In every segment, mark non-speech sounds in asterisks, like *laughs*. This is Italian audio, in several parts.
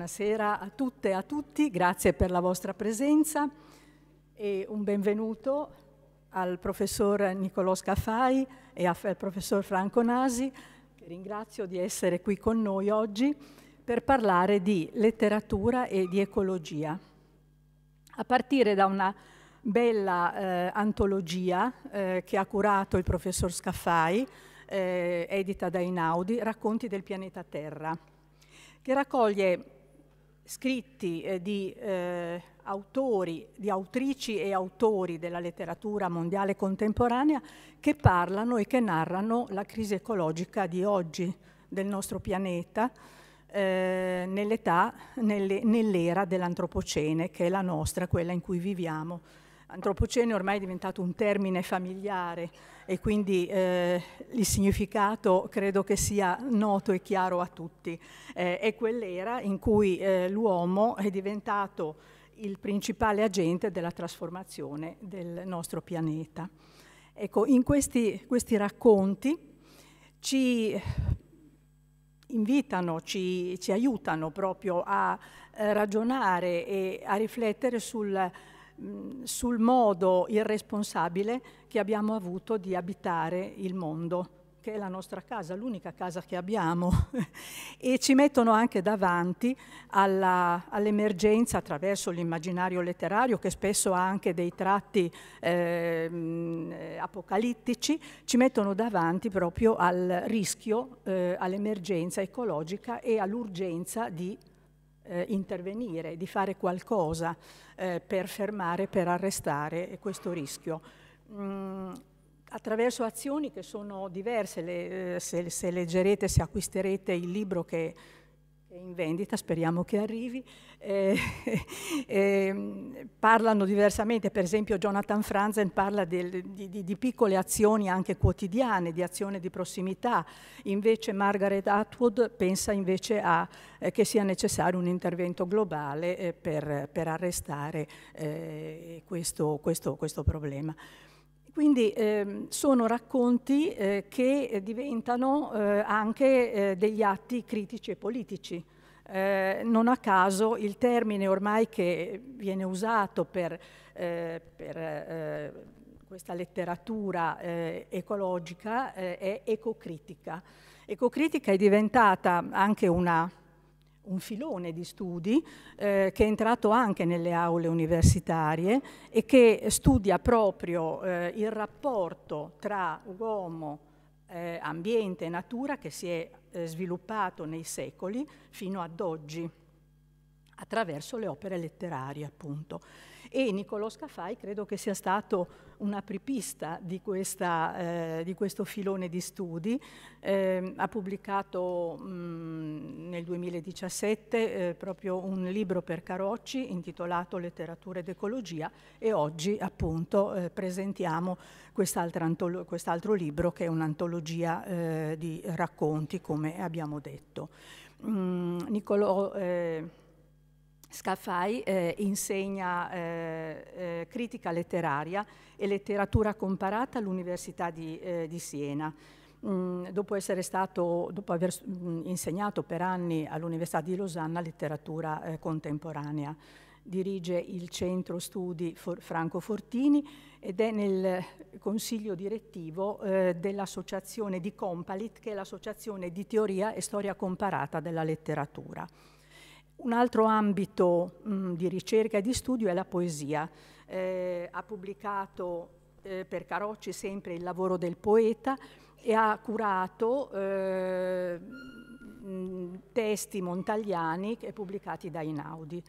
buonasera a tutte e a tutti, grazie per la vostra presenza e un benvenuto al professor Niccolò Scafai e al professor Franco Nasi, che ringrazio di essere qui con noi oggi per parlare di letteratura e di ecologia. A partire da una bella eh, antologia eh, che ha curato il professor Scafai, eh, edita da Inaudi, Racconti del pianeta Terra, che raccoglie scritti eh, di eh, autori, di autrici e autori della letteratura mondiale contemporanea che parlano e che narrano la crisi ecologica di oggi del nostro pianeta eh, nell'età, nell'era nell dell'antropocene che è la nostra, quella in cui viviamo. Antropocene ormai è diventato un termine familiare e quindi eh, il significato credo che sia noto e chiaro a tutti. Eh, è quell'era in cui eh, l'uomo è diventato il principale agente della trasformazione del nostro pianeta. Ecco, in questi, questi racconti ci invitano, ci, ci aiutano proprio a eh, ragionare e a riflettere sul sul modo irresponsabile che abbiamo avuto di abitare il mondo che è la nostra casa, l'unica casa che abbiamo, *laughs* e ci mettono anche davanti all'emergenza attraverso l'immaginario letterario, che spesso ha anche dei tratti ehm, eh, apocalittici, ci mettono davanti proprio al rischio, eh, all'emergenza ecologica e all'urgenza di eh, intervenire, di fare qualcosa eh, per fermare, per arrestare questo rischio. Mm, attraverso azioni che sono diverse, le, eh, se, se leggerete, se acquisterete il libro che è in vendita, speriamo che arrivi, eh, *laughs* eh, parlano diversamente, per esempio Jonathan Franzen parla del, di, di, piccole azioni anche quotidiane, di azione di prossimità, invece Margaret Atwood pensa invece a, eh, che sia necessario un intervento globale eh, per, per, arrestare eh, questo, questo, questo problema. Quindi ehm, sono racconti eh, che eh, diventano eh, anche eh, degli atti critici e politici. Eh, non a caso il termine ormai che viene usato per, eh, per questa letteratura ecologica è ecocritica. Ecocritica è diventata anche una un filone di studi eh, che è entrato anche nelle aule universitarie e che studia proprio eh, il rapporto tra uomo, eh, ambiente e natura che si è eh, sviluppato nei secoli fino ad oggi attraverso le opere letterarie appunto. E Niccolò Scafai credo che sia stato un'apripista di, questa, eh, di, questo filone di studi. Eh, ha pubblicato mh, mm, nel 2017 eh, proprio un libro per Carocci intitolato Letteratura ed Ecologia e oggi appunto eh, presentiamo quest'altro quest libro che è un'antologia eh, di racconti come abbiamo detto. Mm, Niccolò eh, Scaffai insegna critica letteraria e letteratura comparata all'Università di, eh, di Siena. Mm, dopo, stato, dopo, aver mm, insegnato per anni all'Università di Losanna letteratura eh, contemporanea. Dirige il centro studi For Franco Fortini ed è nel consiglio direttivo eh, dell'associazione di Compalit, che è l'associazione di teoria e storia comparata della letteratura. Un altro ambito mh, mm, di ricerca e di studio è la poesia eh, ha pubblicato eh, per Carocci sempre il lavoro del poeta e ha curato eh, mm, testi montagliani pubblicati da Inaudi.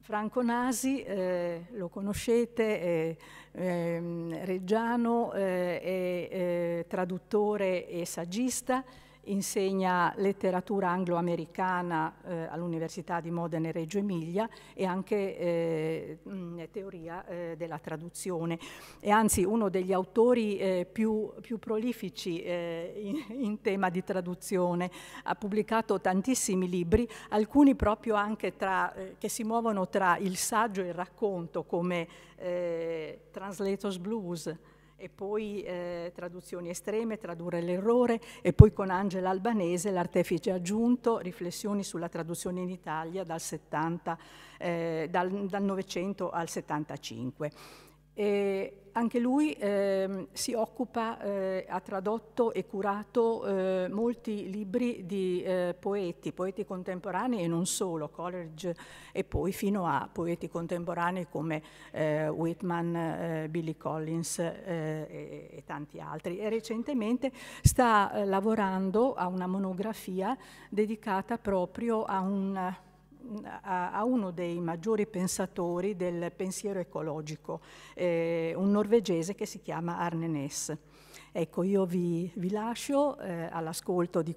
Franco Nasi, eh, lo conoscete, è, ehm, eh, è reggiano, eh, è, è traduttore e saggista, insegna letteratura anglo-americana eh, all'Università di Modena e Reggio Emilia e anche eh, mm, teoria eh, della traduzione. E anzi uno degli autori eh, più, più, prolifici eh, in, in, tema di traduzione. Ha pubblicato tantissimi libri, alcuni proprio anche tra, eh, che si muovono tra il saggio e il racconto, come Translators Blues, e poi eh, traduzioni estreme, tradurre l'errore e poi con Angela Albanese l'artefice aggiunto, riflessioni sulla traduzione in Italia dal, 70, eh, dal, dal 900 al 75. E anche lui eh, si occupa, eh, ha tradotto e curato eh, molti libri di eh, poeti, poeti contemporanei e non solo, Coleridge e poi fino a poeti contemporanei come eh, Whitman, eh, Billy Collins e, e, tanti altri. E recentemente sta lavorando a una monografia dedicata proprio a un a, a, uno dei maggiori pensatori del pensiero ecologico, eh, un norvegese che si chiama Arne Ness. Ecco, io vi, vi lascio eh, all'ascolto di,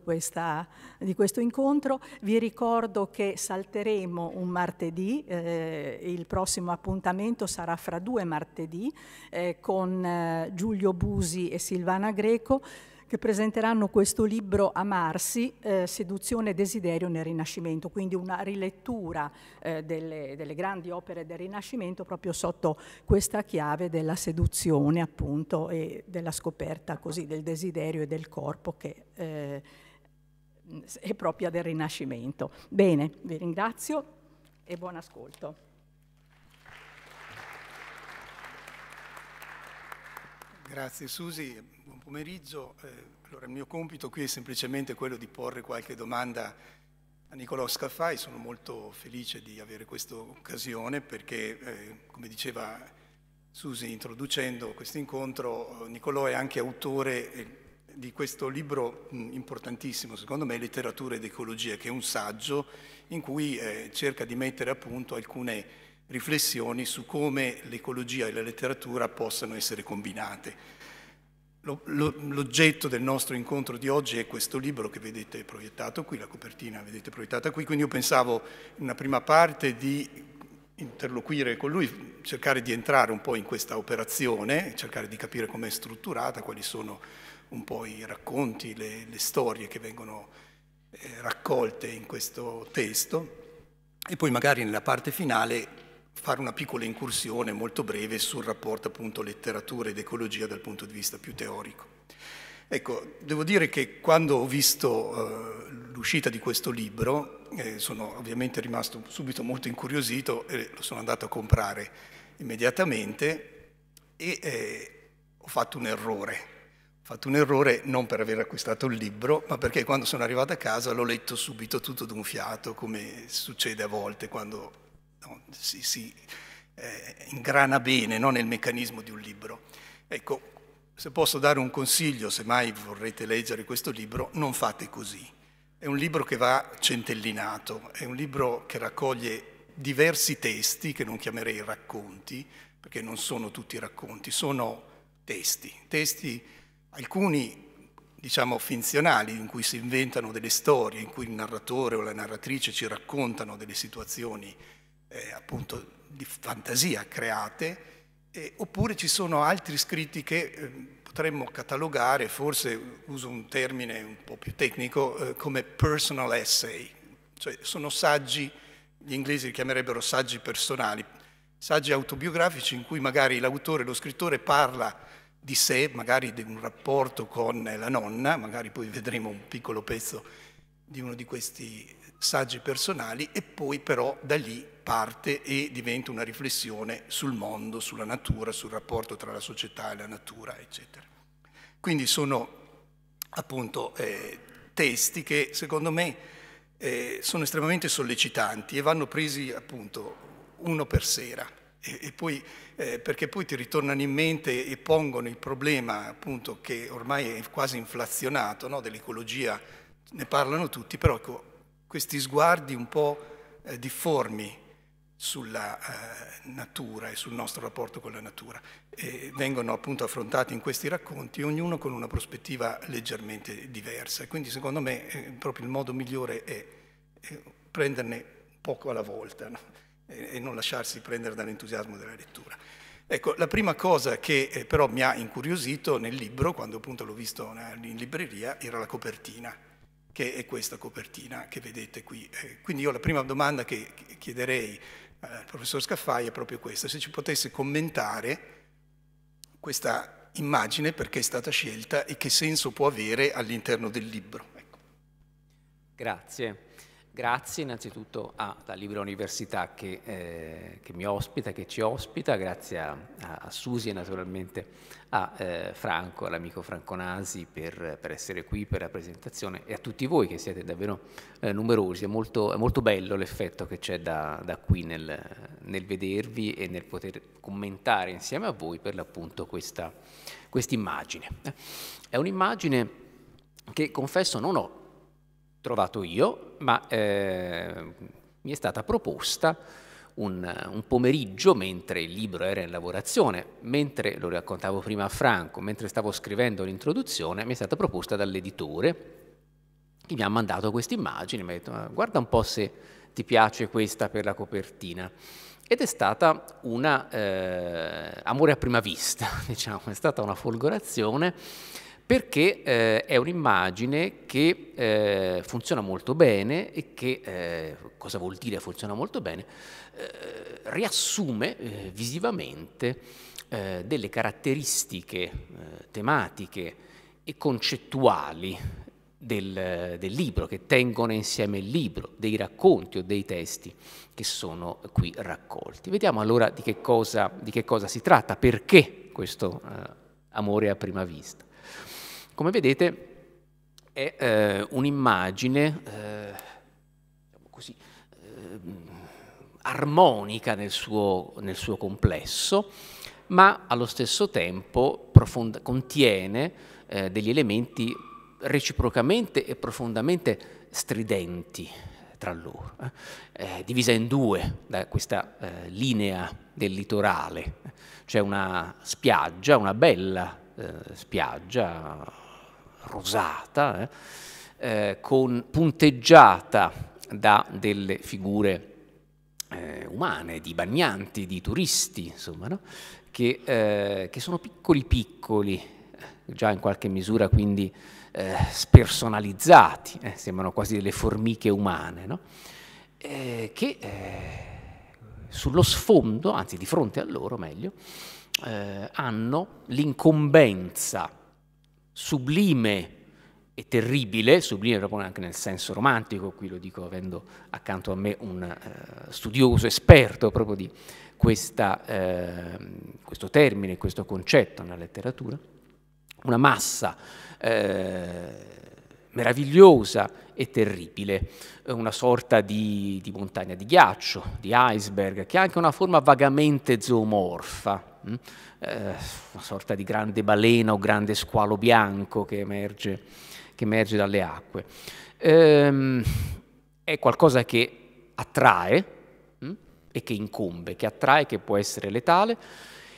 di, questo incontro. Vi ricordo che salteremo un martedì, eh, il prossimo appuntamento sarà fra due martedì eh, con eh, Giulio Busi e Silvana Greco che presenteranno questo libro Amarsi, eh, Seduzione e Desiderio nel Rinascimento, quindi una rilettura eh, delle, delle, grandi opere del Rinascimento proprio sotto questa chiave della seduzione appunto e della scoperta così del desiderio e del corpo che eh, è propria del Rinascimento. Bene, vi ringrazio e buon ascolto. Grazie Susi, buon pomeriggio. Eh, allora, il mio compito qui è semplicemente quello di porre qualche domanda a Nicolò Scaffai, sono molto felice di avere questa occasione perché, eh, come diceva Susi introducendo questo incontro, eh, Nicolò è anche autore eh, di questo libro importantissimo, secondo me, Letteratura ed Ecologia, che è un saggio in cui eh, cerca di mettere a punto alcune riflessioni su come l'ecologia e la letteratura possano essere combinate. L'oggetto del nostro incontro di oggi è questo libro che vedete proiettato qui, la copertina vedete proiettata qui, quindi io pensavo in una prima parte di interloquire con lui, cercare di entrare un po' in questa operazione, cercare di capire com'è strutturata, quali sono un po' i racconti, le, le storie che vengono eh, raccolte in questo testo e poi magari nella parte finale fare una piccola incursione molto breve sul rapporto appunto letteratura ed ecologia dal punto di vista più teorico. Ecco, devo dire che quando ho visto eh, l'uscita di questo libro, eh, sono ovviamente rimasto subito molto incuriosito e lo sono andato a comprare immediatamente e eh, ho fatto un errore. Ho fatto un errore non per aver acquistato il libro, ma perché quando sono arrivato a casa l'ho letto subito tutto d'un fiato, come succede a volte quando no, si, si eh, ingrana bene no, nel meccanismo di un libro. Ecco, se posso dare un consiglio, se mai vorrete leggere questo libro, non fate così. È un libro che va centellinato, è un libro che raccoglie diversi testi, che non chiamerei racconti, perché non sono tutti racconti, sono testi, testi alcuni diciamo finzionali in cui si inventano delle storie, in cui il narratore o la narratrice ci raccontano delle situazioni eh, appunto di fantasia create, eh, oppure ci sono altri scritti che eh, potremmo catalogare, forse uso un termine un po' più tecnico, eh, come personal essay, cioè sono saggi, gli inglesi li chiamerebbero saggi personali, saggi autobiografici in cui magari l'autore, lo scrittore parla di sé, magari di un rapporto con la nonna, magari poi vedremo un piccolo pezzo di uno di questi saggi personali e poi però da lì parte e diventa una riflessione sul mondo, sulla natura, sul rapporto tra la società e la natura, eccetera. Quindi sono appunto eh, testi che secondo me eh, sono estremamente sollecitanti e vanno presi appunto uno per sera. E, e poi, eh, perché poi ti ritornano in mente e pongono il problema appunto che ormai è quasi inflazionato no? dell'ecologia, ne parlano tutti, però ecco, questi sguardi un po' eh, difformi sulla eh, natura e sul nostro rapporto con la natura. E vengono appunto affrontati in questi racconti, ognuno con una prospettiva leggermente diversa. E quindi secondo me eh, proprio il modo migliore è, è prenderne poco alla volta no? e, e, non lasciarsi prendere dall'entusiasmo della lettura. Ecco, la prima cosa che eh, però mi ha incuriosito nel libro, quando appunto l'ho visto in libreria, era la copertina, che è questa copertina che vedete qui. Eh, quindi io la prima domanda che chiederei allora, eh, professor Scaffai è proprio questo, se ci potesse commentare questa immagine, perché è stata scelta e che senso può avere all'interno del libro. Ecco. Grazie. Grazie innanzitutto alla Libera Università che, eh, che, mi ospita, che ci ospita, grazie a, a Susi e naturalmente a eh, Franco, all'amico Franco Nasi per, per, essere qui per la presentazione e a tutti voi che siete davvero eh, numerosi. È molto, è molto bello l'effetto che c'è da, da, qui nel, nel, vedervi e nel poter commentare insieme a voi per l'appunto questa quest immagine. È un'immagine che confesso non ho trovato io, ma eh, mi è stata proposta un, un, pomeriggio mentre il libro era in lavorazione, mentre lo raccontavo prima a Franco, mentre stavo scrivendo l'introduzione, mi è stata proposta dall'editore che mi ha mandato queste immagini, mi ha detto guarda un po' se ti piace questa per la copertina. Ed è stata un eh, amore a prima vista, *laughs* diciamo, è stata una folgorazione perché eh, è un'immagine che eh, funziona molto bene e che, eh, cosa vuol dire funziona molto bene, eh, riassume eh, visivamente eh, delle caratteristiche tematiche e concettuali del, del, libro, che tengono insieme il libro, dei racconti o dei testi che sono qui raccolti. Vediamo allora di che cosa, di che cosa si tratta, perché questo eh, amore a prima vista. Come vedete è eh, un'immagine eh, diciamo così, eh, armonica nel suo, nel suo, complesso, ma allo stesso tempo profonda, contiene eh, degli elementi reciprocamente e profondamente stridenti tra loro, eh. Eh, divisa in due da questa linea del litorale. C'è una spiaggia, una bella spiaggia rosata, eh, eh, con, punteggiata da delle figure eh, umane, di bagnanti, di turisti, insomma, no? che, eh, che, sono piccoli piccoli, eh, già in qualche misura quindi eh, spersonalizzati, sembrano quasi delle formiche umane, no? che sullo sfondo, anzi di fronte a loro meglio, hanno l'incombenza sublime e terribile, sublime proprio anche nel senso romantico, qui lo dico avendo accanto a me un eh, studioso esperto proprio di questa, eh, questo termine, questo concetto nella letteratura, una massa eh, meravigliosa e terribile, eh, una sorta di, di montagna di ghiaccio, di iceberg, che ha anche una forma vagamente zoomorfa, Mm? Eh, una sorta di grande balena o grande squalo bianco che emerge, che emerge dalle acque. Ehm, è qualcosa che attrae mm? e che incombe, che attrae, che può essere letale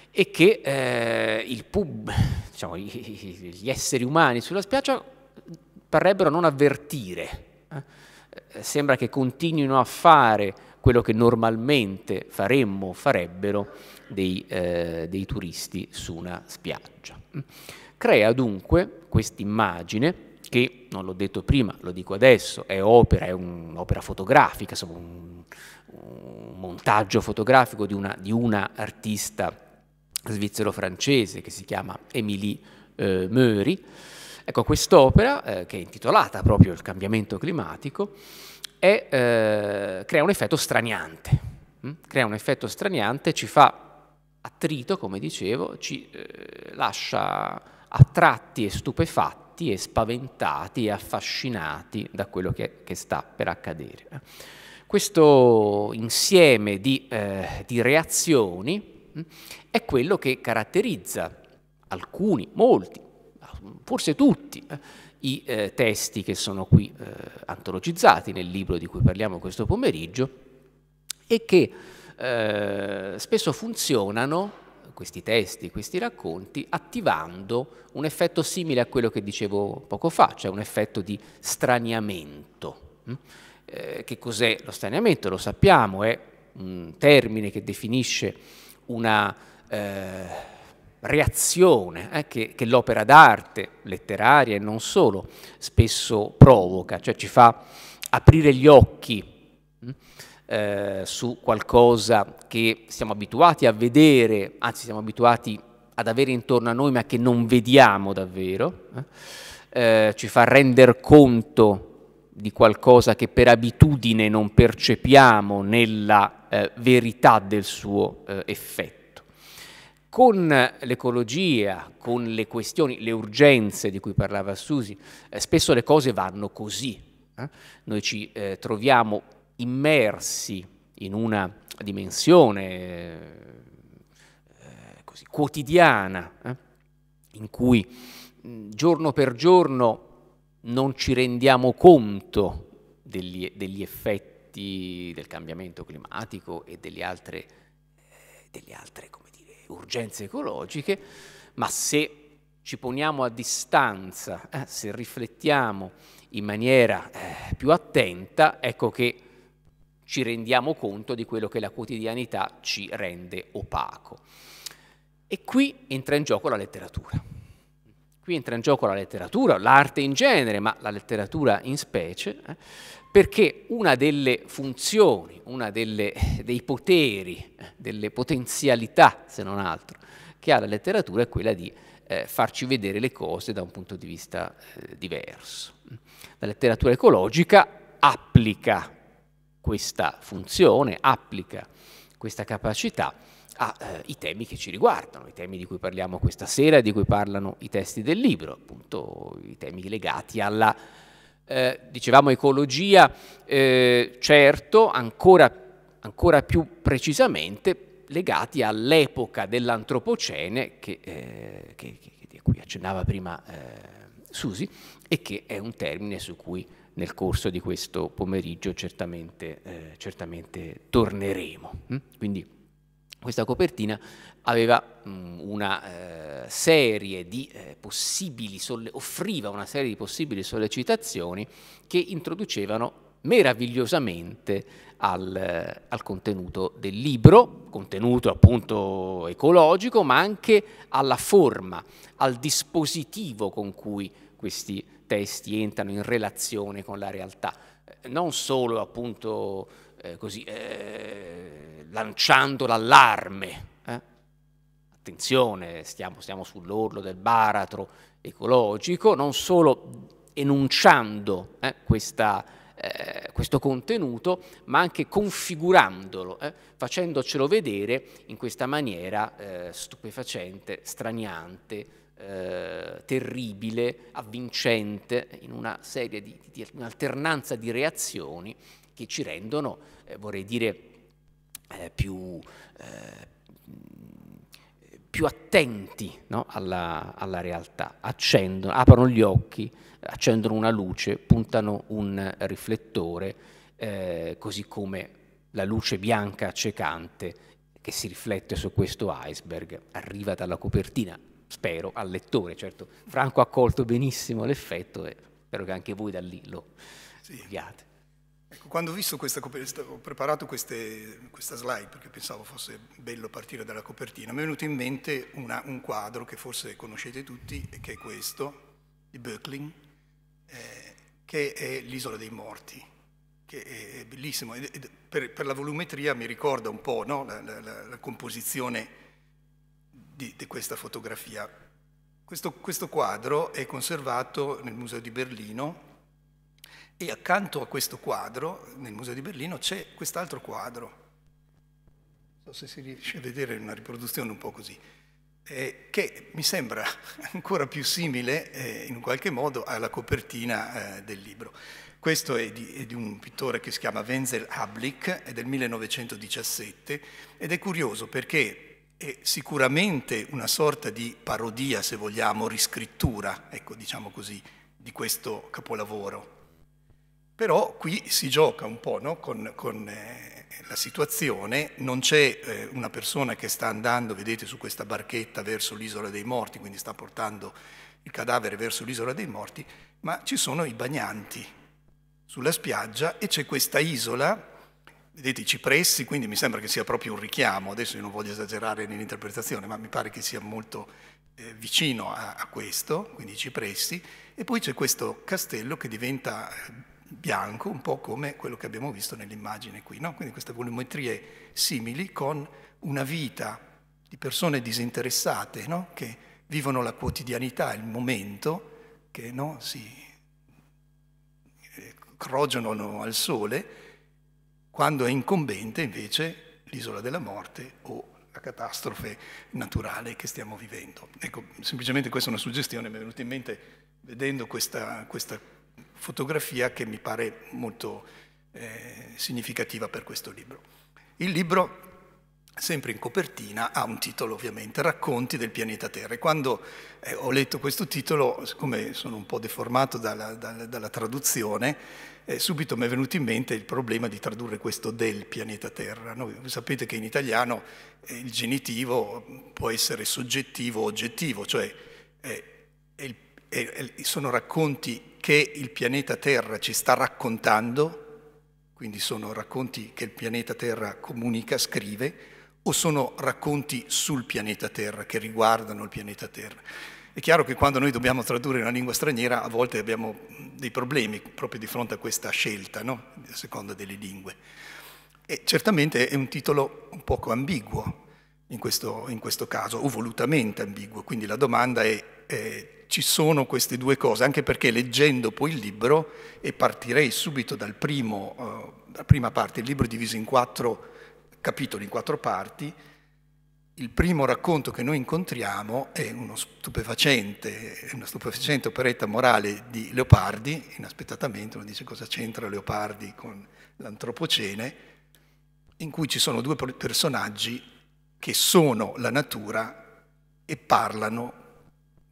e che eh, pub, diciamo, gli esseri umani sulla spiaggia parrebbero non avvertire. Eh? Eh, sembra che continuino a fare quello che normalmente faremmo o farebbero dei, eh, dei turisti su una spiaggia. Crea dunque quest'immagine che, non l'ho detto prima, lo dico adesso, è opera, è un'opera fotografica, insomma un, un, montaggio fotografico di una, di una artista svizzero-francese che si chiama Émilie eh, Meury. Ecco, quest'opera, eh, che è intitolata proprio Il cambiamento climatico, e eh, crea un effetto straniante. Mm? Crea un effetto straniante, ci fa attrito, come dicevo, ci eh, lascia attratti e stupefatti e spaventati e affascinati da quello che, che sta per accadere. Questo insieme di, eh, di reazioni mm, è quello che caratterizza alcuni, molti, forse tutti, eh, i eh, testi che sono qui eh, antologizzati nel libro di cui parliamo questo pomeriggio e che eh, spesso funzionano, questi testi, questi racconti, attivando un effetto simile a quello che dicevo poco fa, cioè un effetto di straniamento. Mm? Eh, che cos'è lo straniamento? Lo sappiamo, è un termine che definisce una eh, reazione eh, che, che l'opera d'arte, letteraria e non solo, spesso provoca, cioè ci fa aprire gli occhi mm, eh, su qualcosa che siamo abituati a vedere, anzi siamo abituati ad avere intorno a noi ma che non vediamo davvero, eh, eh ci fa rendere conto di qualcosa che per abitudine non percepiamo nella eh, verità del suo eh, effetto con l'ecologia, con le questioni, le urgenze di cui parlava Susi, eh, spesso le cose vanno così. Eh? Noi ci eh, troviamo immersi in una dimensione eh, così, quotidiana, eh, in cui mm, giorno per giorno non ci rendiamo conto degli, degli effetti del cambiamento climatico e degli altri degli altre eh, urgenze ecologiche, ma se ci poniamo a distanza, eh, se riflettiamo in maniera eh, più attenta, ecco che ci rendiamo conto di quello che la quotidianità ci rende opaco. E qui entra in gioco la letteratura. Qui entra in gioco la letteratura, l'arte in genere, ma la letteratura in specie, eh, perché una delle funzioni, uno dei poteri, delle potenzialità, se non altro, che ha la letteratura è quella di eh, farci vedere le cose da un punto di vista eh, diverso. La letteratura ecologica applica questa funzione, applica questa capacità ai eh, temi che ci riguardano, i temi di cui parliamo questa sera e di cui parlano i testi del libro, appunto i temi legati alla eh, dicevamo ecologia, eh, certo, ancora, ancora, più precisamente legati all'epoca dell'antropocene che, eh, che, che, di cui accennava prima eh, Susi e che è un termine su cui nel corso di questo pomeriggio certamente, eh, certamente torneremo. Mm? Quindi questa copertina aveva mh, mm, una eh, serie di eh, possibili offriva una serie di possibili sollecitazioni che introducevano meravigliosamente al, al, contenuto del libro, contenuto appunto ecologico, ma anche alla forma, al dispositivo con cui questi testi entrano in relazione con la realtà, eh, non solo appunto eh, così eh, lanciando l'allarme attenzione, stiamo, stiamo sull'orlo del baratro ecologico, non solo enunciando eh, questa, eh, questo contenuto, ma anche configurandolo, eh, facendocelo vedere in questa maniera eh, stupefacente, straniante, eh, terribile, avvincente, in una serie di, di un'alternanza di reazioni che ci rendono, eh, vorrei dire, più più attenti no? alla, alla, realtà, accendono, aprono gli occhi, accendono una luce, puntano un riflettore, eh, così come la luce bianca accecante che si riflette su questo iceberg arriva dalla copertina, spero, al lettore. Certo, Franco ha colto benissimo l'effetto e spero che anche voi da lì lo sì. Vediate. Ecco, quando ho visto questa copertina, ho preparato queste, questa slide perché pensavo fosse bello partire dalla copertina, mi è venuto in mente una, un quadro che forse conoscete tutti, che è questo, di Böckling, eh, che è l'isola dei morti, che è, è bellissimo. Ed, ed per, per, la volumetria mi ricorda un po' no? la, la, la, la, composizione di, di questa fotografia. Questo, questo quadro è conservato nel Museo di Berlino e accanto a questo quadro, nel Museo di Berlino, c'è quest'altro quadro. Non so se si riesce a vedere una riproduzione un po' così. Eh, che mi sembra *laughs* ancora più simile eh, in qualche modo alla copertina eh, del libro. Questo è di, è di, un pittore che si chiama Wenzel Hablik, è del 1917 ed è curioso perché è sicuramente una sorta di parodia, se vogliamo, riscrittura, ecco, diciamo così, di questo capolavoro però qui si gioca un po' no? con, con eh, la situazione, non c'è eh, una persona che sta andando, vedete, su questa barchetta verso l'isola dei morti, quindi sta portando il cadavere verso l'isola dei morti, ma ci sono i bagnanti sulla spiaggia e c'è questa isola vedete i cipressi, quindi mi sembra che sia proprio un richiamo, adesso io non voglio esagerare nell'interpretazione, ma mi pare che sia molto eh, vicino a, a, questo, quindi i cipressi, e poi c'è questo castello che diventa eh, bianco, un po' come quello che abbiamo visto nell'immagine qui, no? quindi queste volumetrie simili con una vita di persone disinteressate no? che vivono la quotidianità, il momento, che no? si eh, crogionano al sole, quando è incombente invece l'isola della morte o la catastrofe naturale che stiamo vivendo. Ecco, semplicemente questa è una suggestione, mi è venuta in mente vedendo questa, questa fotografia che mi pare molto eh, significativa per questo libro. Il libro sempre in copertina, ha un titolo ovviamente, Racconti del pianeta Terra. E quando eh, ho letto questo titolo, siccome sono un po' deformato dalla, dalla, dalla traduzione, eh, subito mi è venuto in mente il problema di tradurre questo del pianeta Terra. No? sapete che in italiano eh, il genitivo può essere soggettivo o oggettivo, cioè eh, sono racconti che il pianeta Terra ci sta raccontando, quindi sono racconti che il pianeta Terra comunica, scrive, o sono racconti sul pianeta Terra, che riguardano il pianeta Terra. È chiaro che quando noi dobbiamo tradurre una lingua straniera a volte abbiamo dei problemi proprio di fronte a questa scelta, no? a seconda delle lingue. E certamente è un titolo un poco ambiguo in questo, in questo caso, o volutamente ambiguo, quindi la domanda è, è ci sono queste due cose, anche perché leggendo poi il libro, e partirei subito dal primo, eh, dalla prima parte, il libro è diviso in quattro capitoli, in quattro parti, il primo racconto che noi incontriamo è uno stupefacente, una stupefacente operetta morale di Leopardi, inaspettatamente uno dice cosa c'entra Leopardi con l'antropocene, in cui ci sono due personaggi che sono la natura e parlano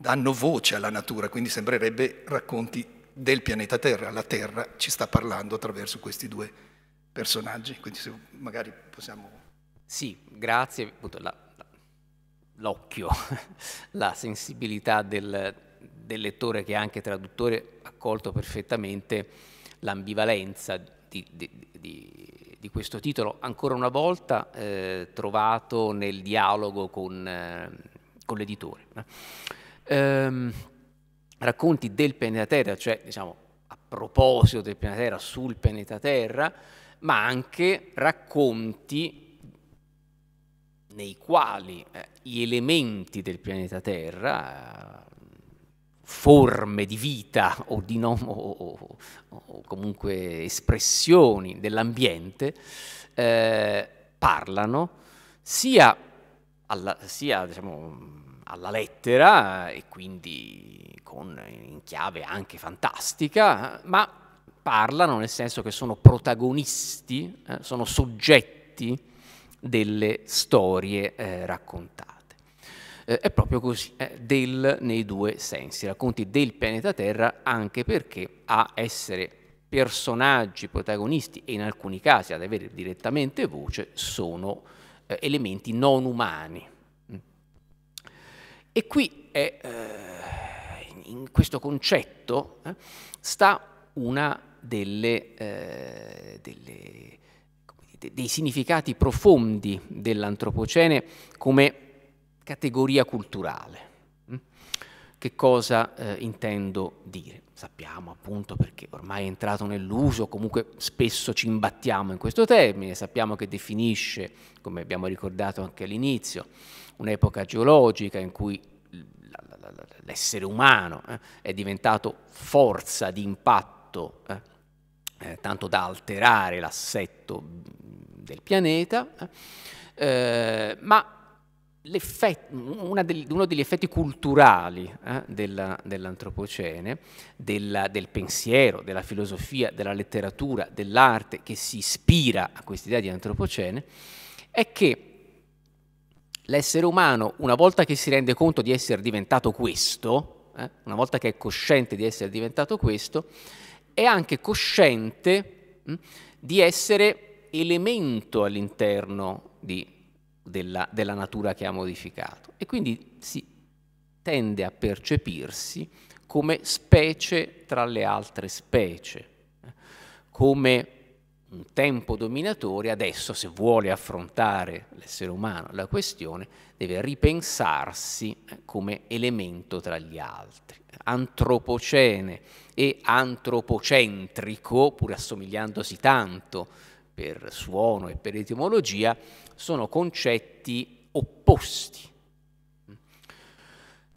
danno voce alla natura, quindi sembrerebbe racconti del pianeta Terra, la Terra ci sta parlando attraverso questi due personaggi, quindi se magari possiamo... Sì, grazie, appunto l'occhio, la, *laughs* la sensibilità del, del lettore che è anche traduttore ha colto perfettamente l'ambivalenza di, di, di, di, questo titolo, ancora una volta eh, trovato nel dialogo con, eh, con l'editore ehm, racconti del pianeta Terra, cioè diciamo a proposito del pianeta Terra, sul pianeta Terra, ma anche racconti nei quali eh, gli elementi del pianeta Terra, eh, forme di vita o, di no, o, o, o comunque espressioni dell'ambiente, eh, parlano sia, alla, sia diciamo, alla lettera e quindi con, in chiave anche fantastica, ma parlano nel senso che sono protagonisti, eh, sono soggetti delle storie eh, raccontate. Eh, è proprio così, eh, del nei due sensi, racconti del pianeta Terra anche perché a essere personaggi, protagonisti e in alcuni casi ad avere direttamente voce sono eh, elementi non umani, e qui è, eh, in questo concetto eh, sta una delle, eh, delle, dei significati profondi dell'antropocene come categoria culturale. Mm? Che cosa eh, intendo dire? Sappiamo appunto perché ormai è entrato nell'uso, comunque spesso ci imbattiamo in questo termine, sappiamo che definisce, come abbiamo ricordato anche all'inizio, un'epoca geologica in cui l'essere umano eh, è diventato forza di impatto eh, eh, tanto da alterare l'assetto mm, del pianeta, eh, eh, ma del, uno degli effetti culturali eh, dell'antropocene, della, della, del pensiero, della filosofia, della letteratura, dell'arte che si ispira a quest'idea di antropocene, è che l'essere umano, una volta che si rende conto di essere diventato questo, eh, una volta che è cosciente di essere diventato questo, è anche cosciente mh, hm, di essere elemento all'interno di, della, della, natura che ha modificato e quindi si tende a percepirsi come specie tra le altre specie, eh, come un tempo dominatore, adesso se vuole affrontare l'essere umano la questione, deve ripensarsi eh, come elemento tra gli altri. Antropocene e antropocentrico, pur assomigliandosi tanto per suono e per etimologia, sono concetti opposti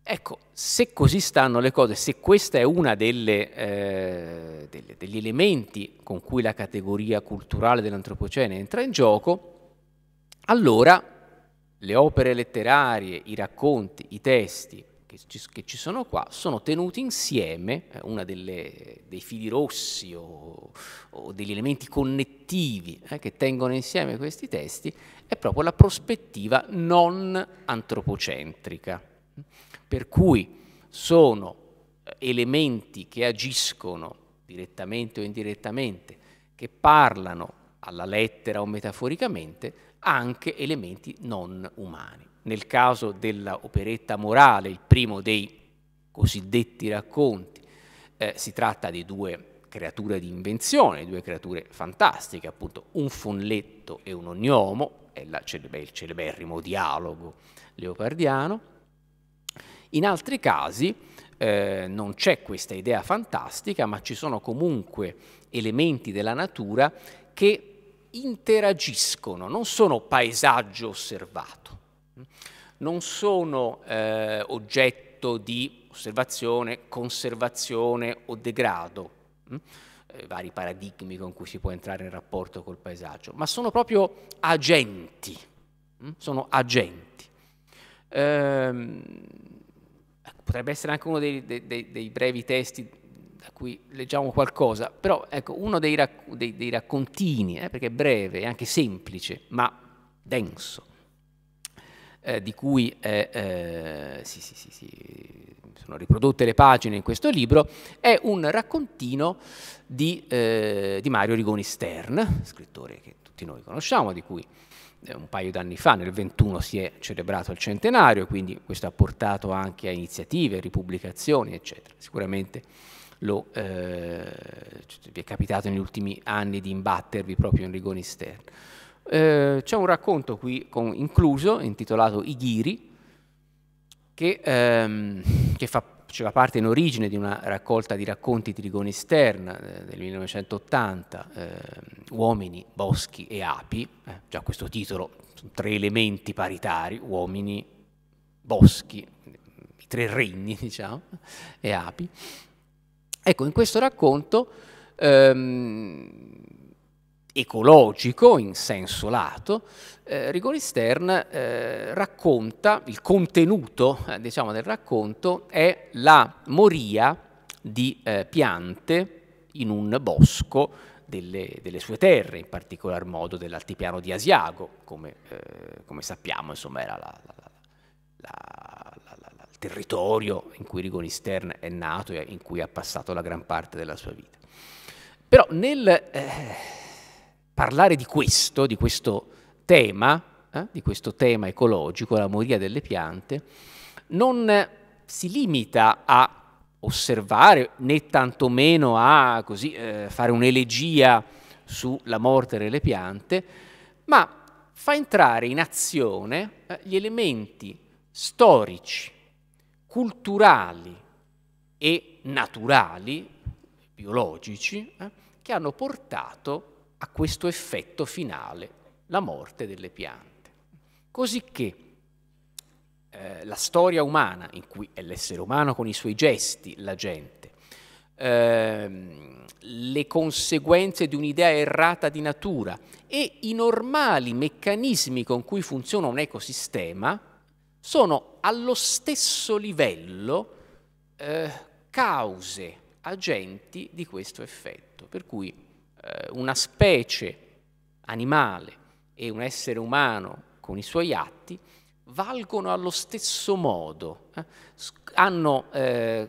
Ecco, se così stanno le cose, se questo è uno eh, degli elementi con cui la categoria culturale dell'antropocene entra in gioco, allora le opere letterarie, i racconti, i testi che ci, che ci sono qua sono tenuti insieme, eh, uno dei fili rossi o, o, degli elementi connettivi eh, che tengono insieme questi testi, è proprio la prospettiva non antropocentrica per cui sono eh, elementi che agiscono direttamente o indirettamente, che parlano alla lettera o metaforicamente, anche elementi non umani. Nel caso dell'operetta morale, il primo dei cosiddetti racconti, eh, si tratta di due creature di invenzione, due creature fantastiche, appunto un folletto e un ognomo, è, la, è il celeberrimo dialogo leopardiano, in altri casi eh, non c'è questa idea fantastica, ma ci sono comunque elementi della natura che interagiscono, non sono paesaggio osservato, non sono eh, oggetto di osservazione, conservazione o degrado, mm, eh, vari paradigmi con cui si può entrare in rapporto col paesaggio, ma sono proprio agenti, mm, sono agenti. Ehm, potrebbe essere anche uno dei, dei, dei, dei brevi testi da cui leggiamo qualcosa, però ecco, uno dei, rac raccontini, eh, perché è breve, è anche semplice, ma denso, eh, di cui eh, eh sì, sì, sì, sono riprodotte le pagine in questo libro, è un raccontino di, eh, di Mario Rigoni Stern, scrittore che tutti noi conosciamo, di cui eh, un paio d'anni fa, nel 21 si è celebrato il centenario, quindi questo ha portato anche a iniziative, ripubblicazioni, eccetera. Sicuramente lo, eh, vi è capitato negli ultimi anni di imbattervi proprio in rigoni esterni. Eh, c'è un racconto qui con, incluso intitolato I Ghiri, che, ehm, che fa faceva parte in origine di una raccolta di racconti di Trigoni Stern eh, del 1980, eh, Uomini, Boschi e Api, eh, già questo titolo, sono tre elementi paritari, uomini, boschi, i tre regni *laughs* diciamo, e api. Ecco, in questo racconto ehm, ecologico in senso lato, eh, Rigoristern eh, racconta, il contenuto eh, diciamo, del racconto è la moria di eh, piante in un bosco delle, delle, sue terre, in particolar modo dell'altipiano di Asiago, come, eh, come sappiamo insomma, era la, la, la, il territorio in cui Rigoristern è nato e in cui ha passato la gran parte della sua vita. Però nel eh, parlare di questo, di questo tema, eh, di questo tema ecologico, la moria delle piante, non si limita a osservare né tantomeno a così, eh, fare un'elegia sulla morte delle piante, ma fa entrare in azione eh, gli elementi storici, culturali e naturali, biologici, eh, che hanno portato a questo effetto finale, la morte delle piante. Cosicché eh, la storia umana, in cui è l'essere umano con i suoi gesti, la gente, ehm, le conseguenze di un'idea errata di natura e i normali meccanismi con cui funziona un ecosistema sono allo stesso livello eh, cause, agenti di questo effetto. Per cui eh, una specie animale e un essere umano con i suoi atti valgono allo stesso modo, eh? hanno, eh,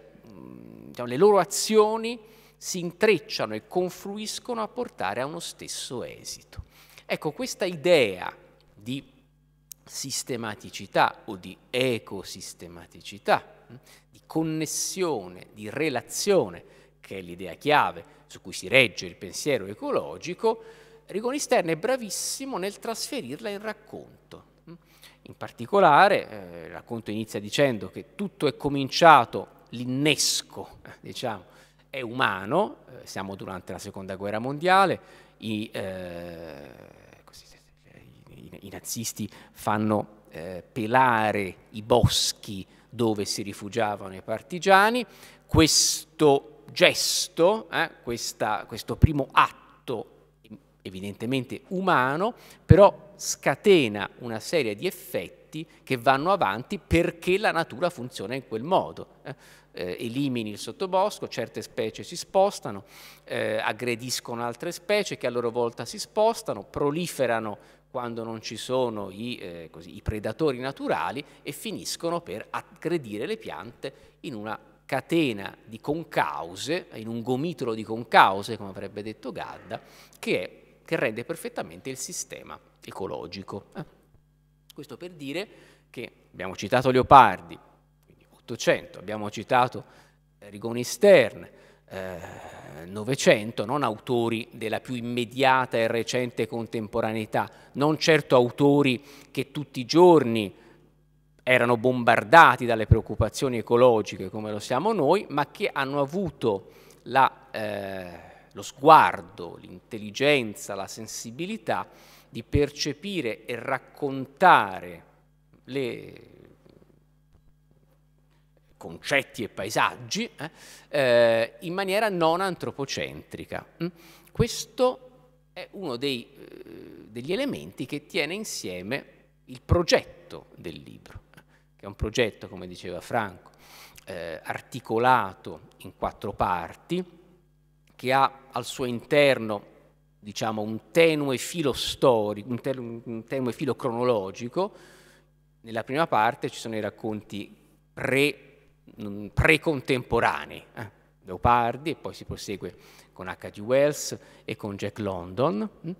diciamo, le loro azioni si intrecciano e confluiscono a portare a uno stesso esito. Ecco, questa idea di sistematicità o di ecosistematicità, eh, di connessione, di relazione, che è l'idea chiave su cui si regge il pensiero ecologico, Rigoni Stern è bravissimo nel trasferirla in racconto. In particolare, eh, il racconto inizia dicendo che tutto è cominciato, l'innesco, diciamo, è umano, eh, siamo durante la Seconda Guerra Mondiale, i, eh, i, i nazisti fanno eh, pelare i boschi dove si rifugiavano i partigiani, questo gesto, eh, questa, questo primo atto evidentemente umano, però scatena una serie di effetti che vanno avanti perché la natura funziona in quel modo. Eh. eh, elimini il sottobosco, certe specie si spostano, eh, aggrediscono altre specie che a loro volta si spostano, proliferano quando non ci sono i, eh, così, i predatori naturali e finiscono per aggredire le piante in una catena di concause, in un gomitolo di concause, come avrebbe detto Gadda, che, è, che rende perfettamente il sistema ecologico. Eh? Questo per dire che abbiamo citato Leopardi, 800, abbiamo citato eh, Rigoni Stern, eh, 900, non autori della più immediata e recente contemporaneità, non certo autori che tutti i giorni erano bombardati dalle preoccupazioni ecologiche come lo siamo noi, ma che hanno avuto la, eh, lo sguardo, l'intelligenza, la sensibilità di percepire e raccontare le concetti e paesaggi eh, eh, in maniera non antropocentrica. Mm? Questo è uno dei, eh, degli elementi che tiene insieme il progetto del libro che è un progetto, come diceva Franco, eh, articolato in quattro parti, che ha al suo interno diciamo, un tenue filo storico, un, ten un tenue filo cronologico. Nella prima parte ci sono i racconti precontemporanei, pre eh? Leopardi, e poi si prosegue con H.G. Wells e con Jack London. Mh? Mm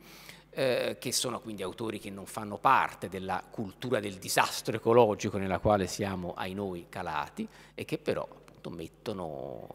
eh, che sono quindi autori che non fanno parte della cultura del disastro ecologico nella quale siamo ai noi calati e che però appunto, mettono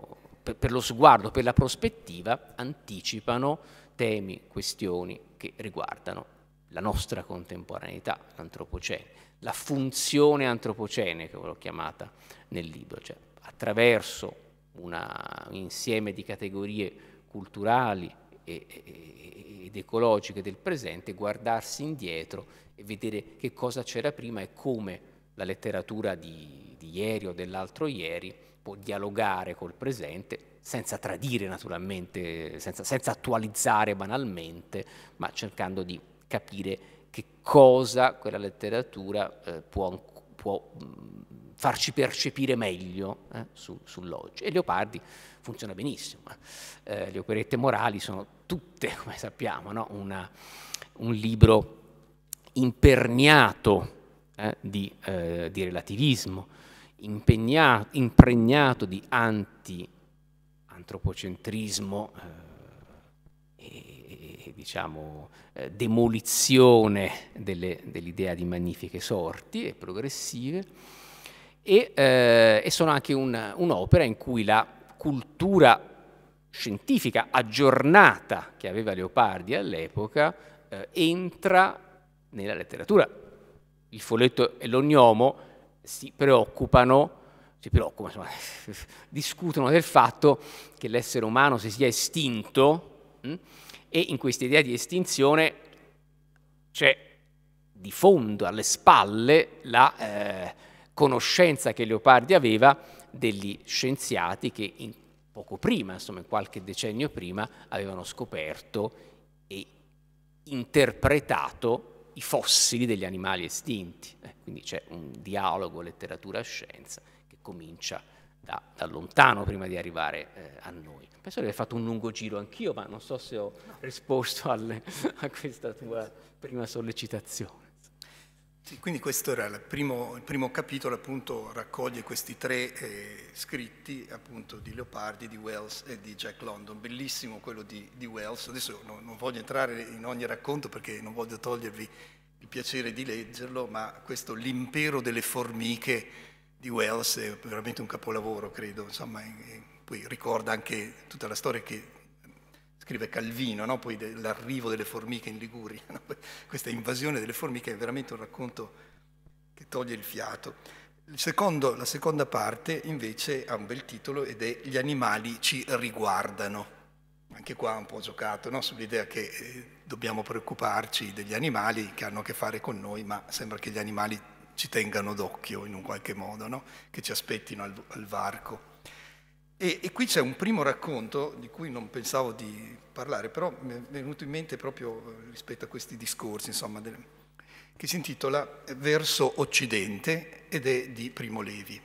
per, per lo sguardo, per la prospettiva, anticipano temi, questioni che riguardano la nostra contemporaneità l'antropocene, la funzione antropocene che l'ho chiamata nel libro, cioè attraverso una, un insieme di categorie culturali e, e, ed ecologiche del presente, guardarsi indietro e vedere che cosa c'era prima e come la letteratura di, di ieri o dell'altro ieri può dialogare col presente senza tradire naturalmente, senza, senza attualizzare banalmente, ma cercando di capire che cosa quella letteratura eh, può, può mh, mm, farci percepire meglio eh, su, sull'oggi. E Leopardi funziona benissimo. Eh, eh le operette morali sono tutte, *laughs* come sappiamo, no? Una, un libro imperniato eh, di, eh, di, relativismo, impregnato di anti-antropocentrismo eh, e, e, diciamo, eh, demolizione dell'idea di magnifiche sorti e progressive, e, eh, e sono anche un'opera in cui la cultura scientifica aggiornata che aveva Leopardi all'epoca eh, entra nella letteratura. Il folletto e l'ognomo si preoccupano, si preoccupano insomma, *laughs* discutono del fatto che l'essere umano si sia estinto mh? Hm, e in questa idea di estinzione c'è di fondo alle spalle la eh, conoscenza che Leopardi aveva degli scienziati che in poco prima, insomma qualche decennio prima, avevano scoperto e interpretato i fossili degli animali estinti. Eh, quindi c'è un dialogo letteratura-scienza che comincia da, da, lontano prima di arrivare eh, a noi. Penso di aver fatto un lungo giro anch'io, ma non so se ho risposto alle, *laughs* a questa tua prima sollecitazione. Sì, quindi questo era il primo, il primo capitolo, appunto, raccoglie questi tre eh, scritti, appunto, di Leopardi, di Wells e di Jack London. Bellissimo quello di, di Wells. Adesso no, non voglio entrare in ogni racconto perché non voglio togliervi il piacere di leggerlo, ma questo L'impero delle formiche di Wells è veramente un capolavoro, credo. Insomma, è, è, poi ricorda anche tutta la storia che scrive Calvino, no? poi dell'arrivo delle formiche in Liguria, no? questa invasione delle formiche è veramente un racconto che toglie il fiato. Il secondo, la seconda parte invece ha un bel titolo ed è Gli animali ci riguardano. Anche qua un po' giocato no? sull'idea che eh, dobbiamo preoccuparci degli animali che hanno a che fare con noi, ma sembra che gli animali ci tengano d'occhio in un qualche modo, che ci aspettino al, al varco. E, e, qui c'è un primo racconto di cui non pensavo di parlare, però mi è venuto in mente proprio eh, rispetto a questi discorsi, insomma, del, che si intitola Verso Occidente ed è di Primo Levi.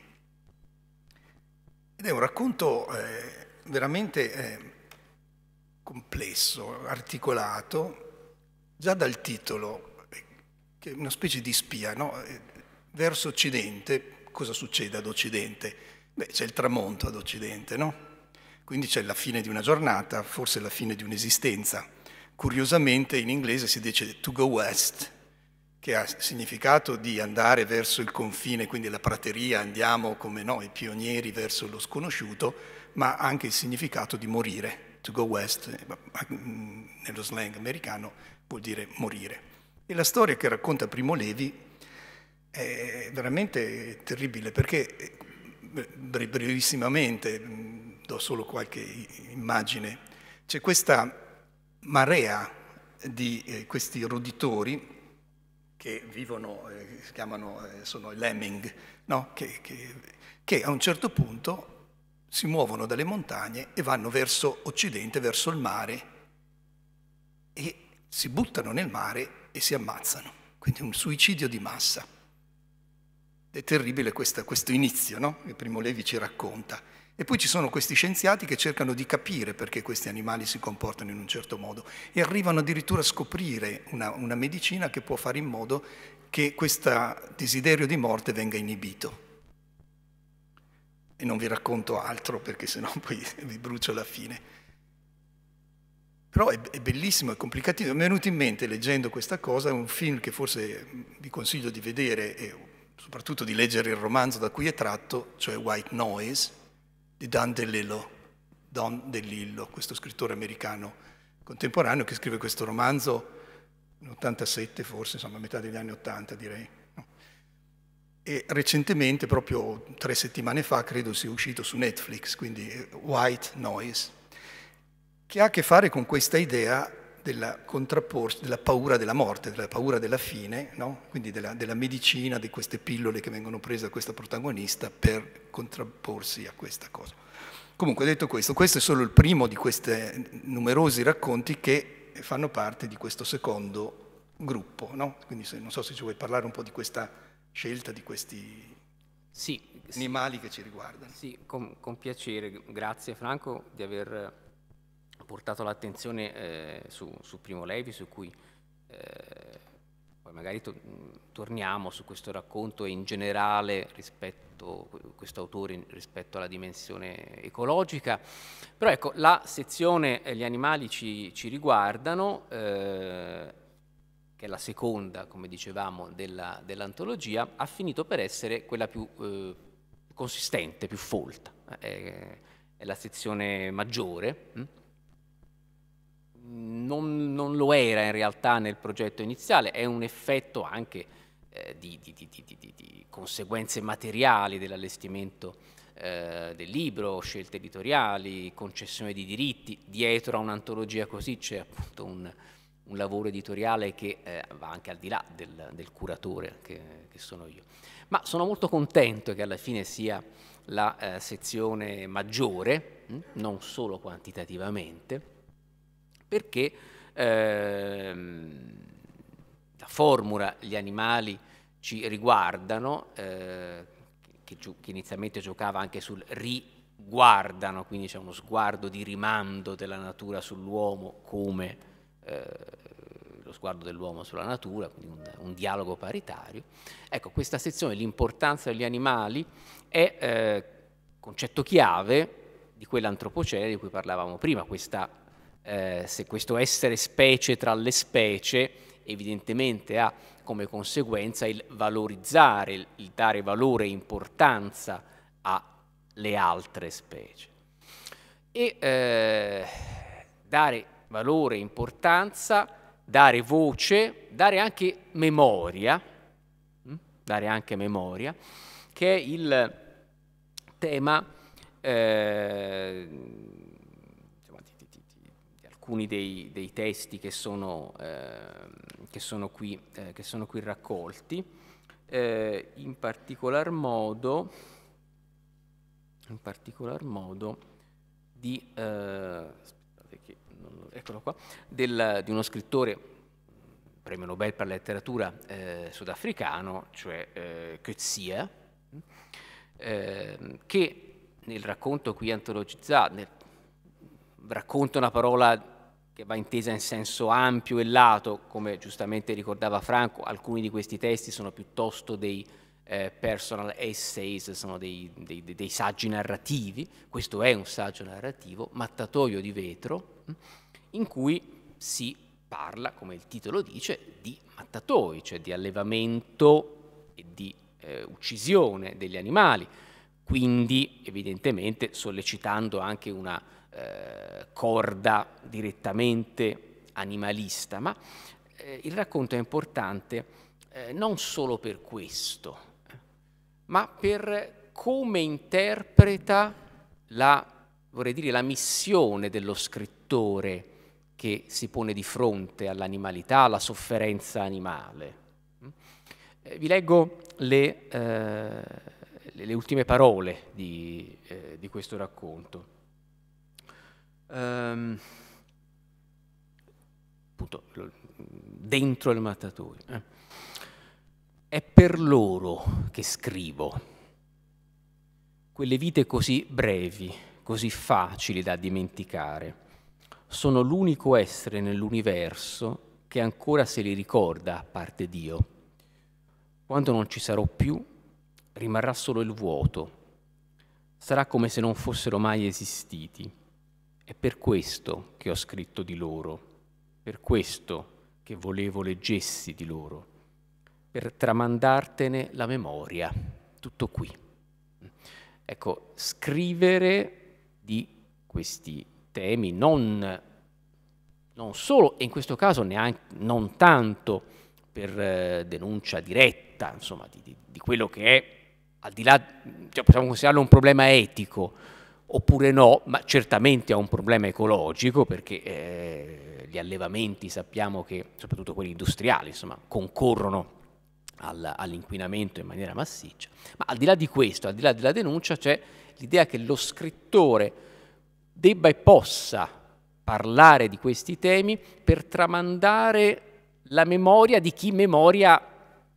Ed è un racconto eh, veramente eh, complesso, articolato, già dal titolo, eh, che è una specie di spia, no? Eh, Verso Occidente, cosa succede ad Occidente? Beh, c'è il tramonto ad Occidente, no? Quindi c'è la fine di una giornata, forse la fine di un'esistenza. Curiosamente in inglese si dice to go west, che ha significato di andare verso il confine, quindi la prateria, andiamo come noi, pionieri verso lo sconosciuto, ma anche il significato di morire. To go west, eh, mm, nello slang americano, vuol dire morire. E la storia che racconta Primo Levi è veramente terribile, perché eh, brevissimamente, mm, do solo qualche immagine, c'è questa marea di eh, questi roditori che vivono, eh, si chiamano, eh, sono lemming, no? che, che, che a un certo punto si muovono dalle montagne e vanno verso occidente, verso il mare, e si buttano nel mare e si ammazzano. Quindi un suicidio di massa. È terribile questa, questo inizio no? che Primo Levi ci racconta. E poi ci sono questi scienziati che cercano di capire perché questi animali si comportano in un certo modo e arrivano addirittura a scoprire una, una medicina che può fare in modo che questo desiderio di morte venga inibito. E non vi racconto altro perché sennò *laughs* poi vi brucio la fine. Però è, è bellissimo, è complicatissimo. Mi è venuto in mente, leggendo questa cosa, un film che forse vi consiglio di vedere, soprattutto di leggere il romanzo da cui è tratto, cioè White Noise, di Dan DeLillo, Don DeLillo, questo scrittore americano contemporaneo che scrive questo romanzo in 87 forse, insomma a metà degli anni 80 direi. E recentemente, proprio tre settimane fa, credo sia uscito su Netflix, quindi eh, White Noise, che ha a che fare con questa idea della, della paura della morte, della paura della fine, no? quindi della, della, medicina, di queste pillole che vengono prese da questa protagonista per contrapporsi a questa cosa. Comunque, detto questo, questo è solo il primo di questi numerosi racconti che fanno parte di questo secondo gruppo. No? Quindi se, non so se ci vuoi parlare un po' di questa scelta, di questi sì, animali sì. che ci riguardano. Sì, con, con piacere. Grazie Franco di aver portato l'attenzione eh, su, su, Primo Levi, su cui eh, poi magari to torniamo su questo racconto e in generale rispetto a questo autore rispetto alla dimensione ecologica. Però ecco, la sezione eh, Gli animali ci, ci riguardano, eh, che è la seconda, come dicevamo, dell'antologia, ha finito per essere quella più eh, consistente, più folta. È, eh, è la sezione maggiore. Hm? non, non, lo era in realtà nel progetto iniziale, è un effetto anche eh, di, di, di, di, conseguenze materiali dell'allestimento eh, del libro, scelte editoriali, concessione di diritti. Dietro a un'antologia così c'è appunto un, un lavoro editoriale che eh, va anche al di là del, del curatore che, che, sono io. Ma sono molto contento che alla fine sia la eh, sezione maggiore, mh? Mm, non solo quantitativamente, perché ehm, la formula gli animali ci riguardano, eh, che, che, inizialmente giocava anche sul riguardano, quindi c'è uno sguardo di rimando della natura sull'uomo come eh, lo sguardo dell'uomo sulla natura, quindi un, un, dialogo paritario. Ecco, questa sezione, l'importanza degli animali, è eh, concetto chiave di quell'antropocene di cui parlavamo prima, questa eh, se questo essere specie tra le specie evidentemente ha come conseguenza il valorizzare, il dare valore e importanza alle altre specie. E eh, dare valore e importanza, dare voce, dare anche memoria, hm? dare anche memoria, che è il tema eh, alcuni dei, dei testi che sono, ehm, che sono, qui, eh, che sono qui, raccolti. Eh, in particolar modo, in particolar modo di, eh, non, qua, del, di uno scrittore premio Nobel per la letteratura eh, sudafricano, cioè eh, Kezia, eh, che nel racconto qui antologizzato, nel, racconta una parola che va intesa in senso ampio e lato, come giustamente ricordava Franco, alcuni di questi testi sono piuttosto dei eh, personal essays, sono dei, dei, dei, saggi narrativi, questo è un saggio narrativo, Mattatoio di vetro, mm, in cui si parla, come il titolo dice, di mattatoi, cioè di allevamento e di eh, uccisione degli animali, quindi evidentemente sollecitando anche una eh, corda direttamente animalista, ma eh, il racconto è importante eh, non solo per questo, ma per come interpreta la, dire, la missione dello scrittore che si pone di fronte all'animalità, alla sofferenza animale. Mm? Eh, vi leggo le, eh, le ultime parole di, eh, di questo racconto ehm, appunto, dentro il mattatoio. Eh. È per loro che scrivo quelle vite così brevi, così facili da dimenticare. Sono l'unico essere nell'universo che ancora se li ricorda, a parte Dio. Quando non ci sarò più, rimarrà solo il vuoto. Sarà come se non fossero mai esistiti. È per questo che ho scritto di loro, per questo che volevo leggessi di loro, per tramandartene la memoria. Tutto qui. Ecco, scrivere di questi temi non, non solo, e in questo caso neanche, non tanto per eh, denuncia diretta, insomma, di, di, di quello che è, al di là, cioè possiamo considerarlo un problema etico, oppure no, ma certamente ha un problema ecologico perché eh, gli allevamenti sappiamo che, soprattutto quelli industriali, insomma, concorrono al, all'inquinamento in maniera massiccia. Ma al di là di questo, al di là della denuncia, c'è l'idea che lo scrittore debba e possa parlare di questi temi per tramandare la memoria di chi memoria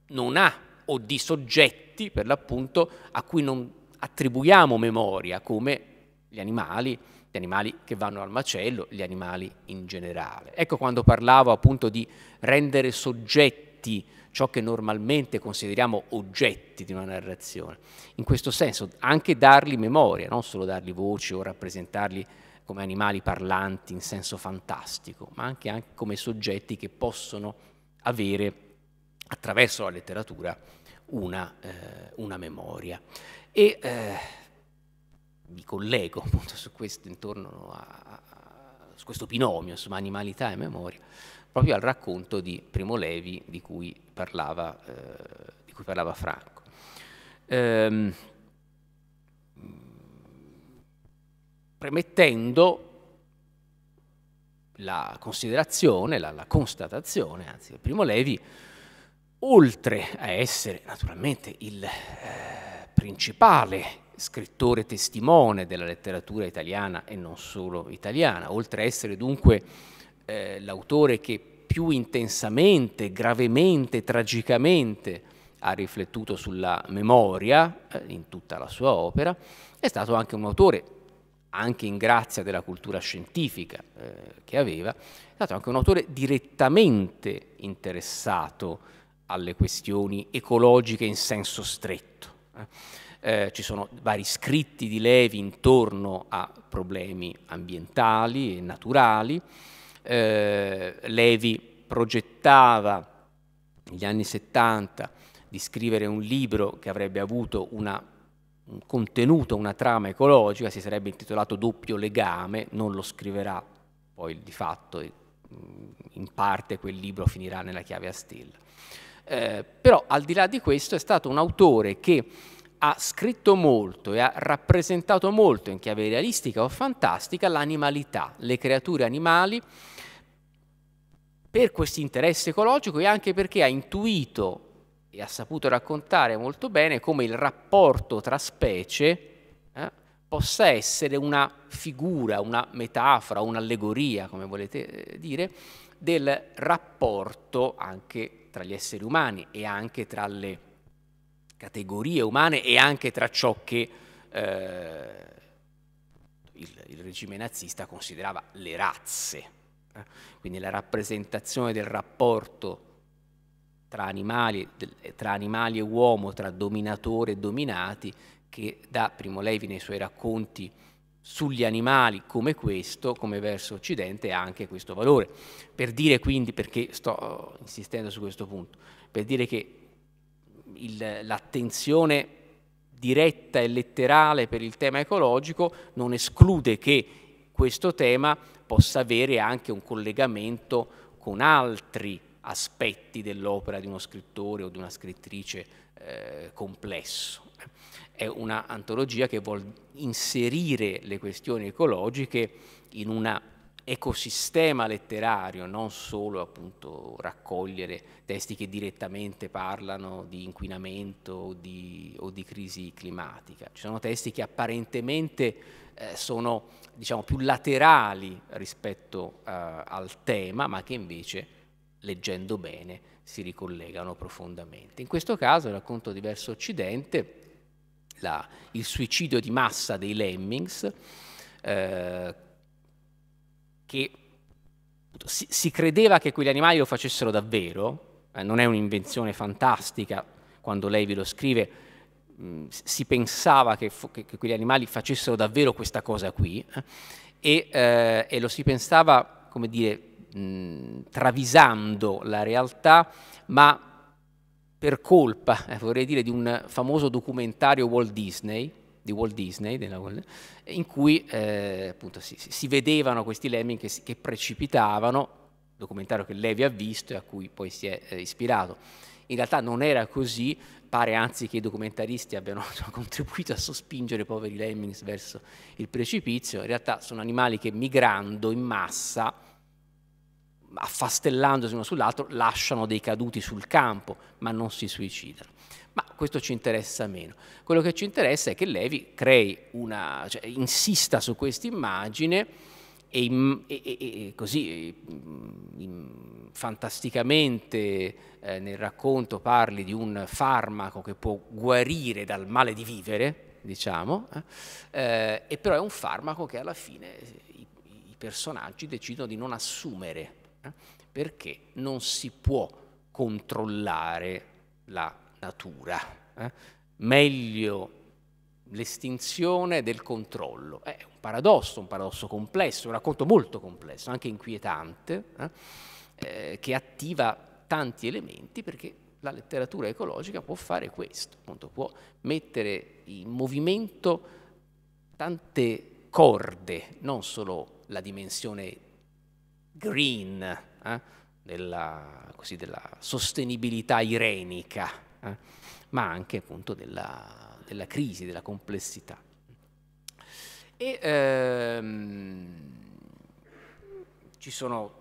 non ha o di soggetti per l'appunto a cui non attribuiamo memoria come gli animali, gli animali che vanno al macello, gli animali in generale. Ecco quando parlavo appunto di rendere soggetti ciò che normalmente consideriamo oggetti di una narrazione. In questo senso anche dargli memoria, non solo dargli voce o rappresentarli come animali parlanti in senso fantastico, ma anche, anche come soggetti che possono avere attraverso la letteratura una, eh, una memoria. E, eh, mi collego appunto su questo, intorno a, a, a questo binomio, insomma, animalità e memoria, proprio al racconto di Primo Levi di cui parlava, eh, di cui parlava Franco. Ehm, premettendo la considerazione, la, la, constatazione, anzi, che Primo Levi, oltre a essere naturalmente il eh, principale scrittore testimone della letteratura italiana e non solo italiana, oltre a essere dunque eh, l'autore che più intensamente, gravemente, tragicamente ha riflettuto sulla memoria eh, in tutta la sua opera, è stato anche un autore, anche in grazia della cultura scientifica eh, che aveva, è stato anche un autore direttamente interessato alle questioni ecologiche in senso stretto. Eh eh, ci sono vari scritti di Levi intorno a problemi ambientali e naturali. Eh, Levi progettava negli anni 70 di scrivere un libro che avrebbe avuto una, un contenuto, una trama ecologica, si sarebbe intitolato Doppio legame, non lo scriverà poi di fatto, mm, in parte quel libro finirà nella chiave a stella. Eh, però al di là di questo è stato un autore che ha scritto molto e ha rappresentato molto in chiave realistica o fantastica l'animalità, le creature animali, per questo interesse ecologico e anche perché ha intuito e ha saputo raccontare molto bene come il rapporto tra specie eh, possa essere una figura, una metafora, un'allegoria, come volete eh, dire, del rapporto anche tra gli esseri umani e anche tra le categorie umane e anche tra ciò che eh, il, il, regime nazista considerava le razze, eh. quindi la rappresentazione del rapporto tra animali, eh, tra animali, e uomo, tra dominatore e dominati, che da Primo Levi nei suoi racconti sugli animali come questo, come verso Occidente, ha anche questo valore. Per dire quindi, perché sto insistendo su questo punto, per dire che l'attenzione diretta e letterale per il tema ecologico non esclude che questo tema possa avere anche un collegamento con altri aspetti dell'opera di uno scrittore o di una scrittrice eh, complesso. È un'antologia che vuole inserire le questioni ecologiche in una ecosistema letterario, non solo appunto raccogliere testi che direttamente parlano di inquinamento o di, o di crisi climatica. Ci sono testi che apparentemente eh, sono diciamo, più laterali rispetto eh, al tema, ma che invece leggendo bene si ricollegano profondamente. In questo caso, racconto diverso Occidente, la, il suicidio di massa dei Lemmings, eh, che si, si credeva che quegli animali lo facessero davvero, eh, non è un'invenzione fantastica, quando lei Levi lo scrive mh, mm, si pensava che, che, che, quegli animali facessero davvero questa cosa qui eh, e, eh, e, lo si pensava, come dire, mh, mm, travisando la realtà, ma per colpa, eh, vorrei dire, di un famoso documentario Walt Disney, di Walt Disney, in cui eh, appunto si, si, vedevano questi lemming che, che, precipitavano, documentario che Levi ha visto e a cui poi si è eh, ispirato. In realtà non era così, pare anzi che i documentaristi abbiano *laughs* contribuito a sospingere i poveri lemmings verso il precipizio, in realtà sono animali che migrando in massa, affastellandosi uno sull'altro, lasciano dei caduti sul campo, ma non si suicidano ma questo ci interessa meno. Quello che ci interessa è che Levi crei una, cioè, insista su questa immagine e, e, e, così mm, in, fantasticamente eh, nel racconto parli di un farmaco che può guarire dal male di vivere, diciamo, eh, eh, e però è un farmaco che alla fine i, i personaggi decidono di non assumere, eh, perché non si può controllare la natura. Eh? Meglio l'estinzione del controllo. È un paradosso, un paradosso complesso, un racconto molto complesso, anche inquietante, eh? eh? che attiva tanti elementi perché la letteratura ecologica può fare questo, appunto, può mettere in movimento tante corde, non solo la dimensione green eh, della, così, della, sostenibilità irenica, eh, ma anche appunto della, della, crisi, della complessità. E ehm, ci sono,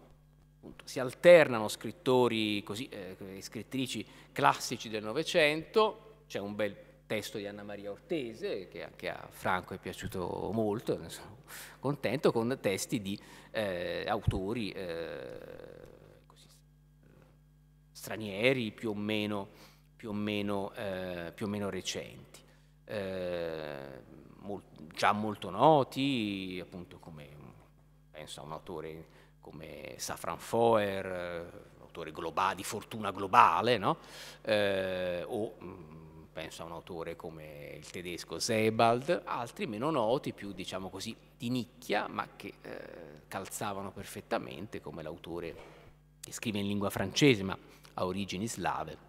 appunto, si alternano scrittori così, eh, scrittrici classici del Novecento, c'è un bel testo di Anna Maria Ortese, che anche a Franco è piaciuto molto, ne sono contento, con testi di eh, autori eh, così, stranieri più o meno più o meno, eh, più o meno recenti, eh, mol, già molto noti, appunto come penso a un autore come Safran Foer, eh, autore globale, di fortuna globale, no? eh, o mm, penso a un autore come il tedesco Sebald, altri meno noti, più diciamo così di nicchia, ma che eh, calzavano perfettamente come l'autore che scrive in lingua francese ma ha origini slave,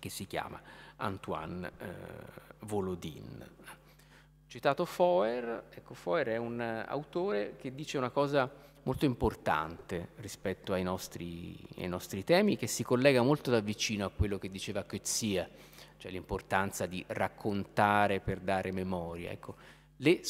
che si chiama Antoine eh, Volodin. Citato Foer, ecco, Foer è un autore che dice una cosa molto importante rispetto ai nostri, ai nostri temi, che si collega molto da vicino a quello che diceva Coetzia, cioè l'importanza di raccontare per dare memoria. Ecco, le,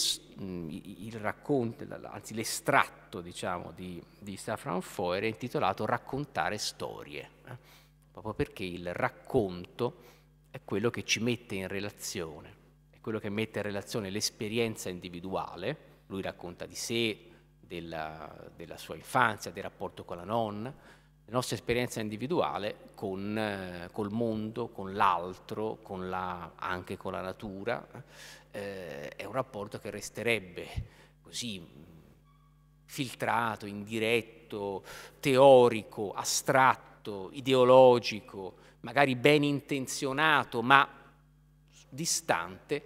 il racconto, anzi l'estratto diciamo, di, di Safran Foer è intitolato Raccontare storie. Eh proprio perché il racconto è quello che ci mette in relazione, è quello che mette in relazione l'esperienza individuale, lui racconta di sé, della, della sua infanzia, del rapporto con la nonna, la nostra esperienza individuale con, eh, col mondo, con l'altro, con la, anche con la natura, eh, è un rapporto che resterebbe così mm, filtrato, indiretto, teorico, astratto astratto, ideologico, magari ben intenzionato, ma distante,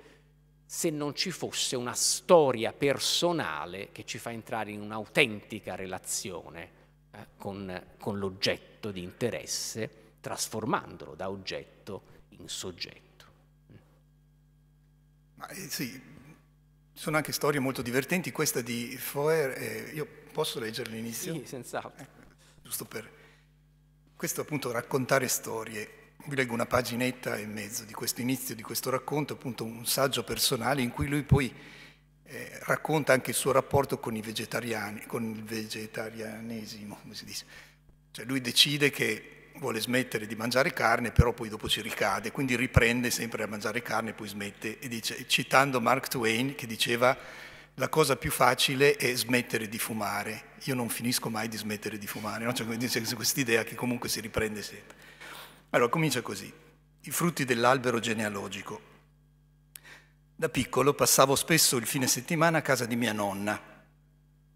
se non ci fosse una storia personale che ci fa entrare in un'autentica relazione eh, con, con l'oggetto di interesse, trasformandolo da oggetto in soggetto. Ma, eh, sì, sono anche storie molto divertenti, questa di Foer, eh, io posso leggere l'inizio? Sì, senz'altro. Eh, giusto per questo appunto raccontare storie. Vi leggo una paginetta e mezzo di questo inizio di questo racconto, appunto un saggio personale in cui lui poi eh, racconta anche il suo rapporto con i vegetariani, con il vegetarianesimo, come si dice. Cioè lui decide che vuole smettere di mangiare carne, però poi dopo ci ricade, quindi riprende sempre a mangiare carne, e poi smette e dice, citando Mark Twain che diceva la cosa più facile è smettere di fumare, io non finisco mai di smettere di fumare, no? cioè, c'è quest'idea che comunque si riprende sempre. Allora comincia così, i frutti dell'albero genealogico. Da piccolo passavo spesso il fine settimana a casa di mia nonna.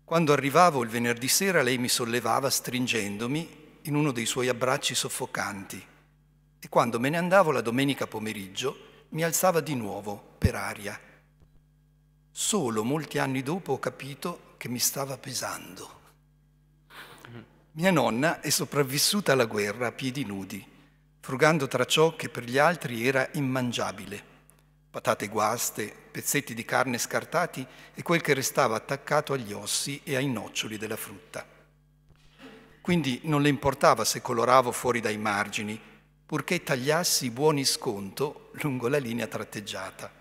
Quando arrivavo il venerdì sera lei mi sollevava stringendomi in uno dei suoi abbracci soffocanti e quando me ne andavo la domenica pomeriggio mi alzava di nuovo per aria. Solo molti anni dopo ho capito che mi stava pesando. Mia nonna è sopravvissuta alla guerra a piedi nudi, frugando tra ciò che per gli altri era immangiabile, patate guaste, pezzetti di carne scartati e quel che restava attaccato agli ossi e ai noccioli della frutta. Quindi non le importava se coloravo fuori dai margini, purché tagliassi buoni sconto lungo la linea tratteggiata.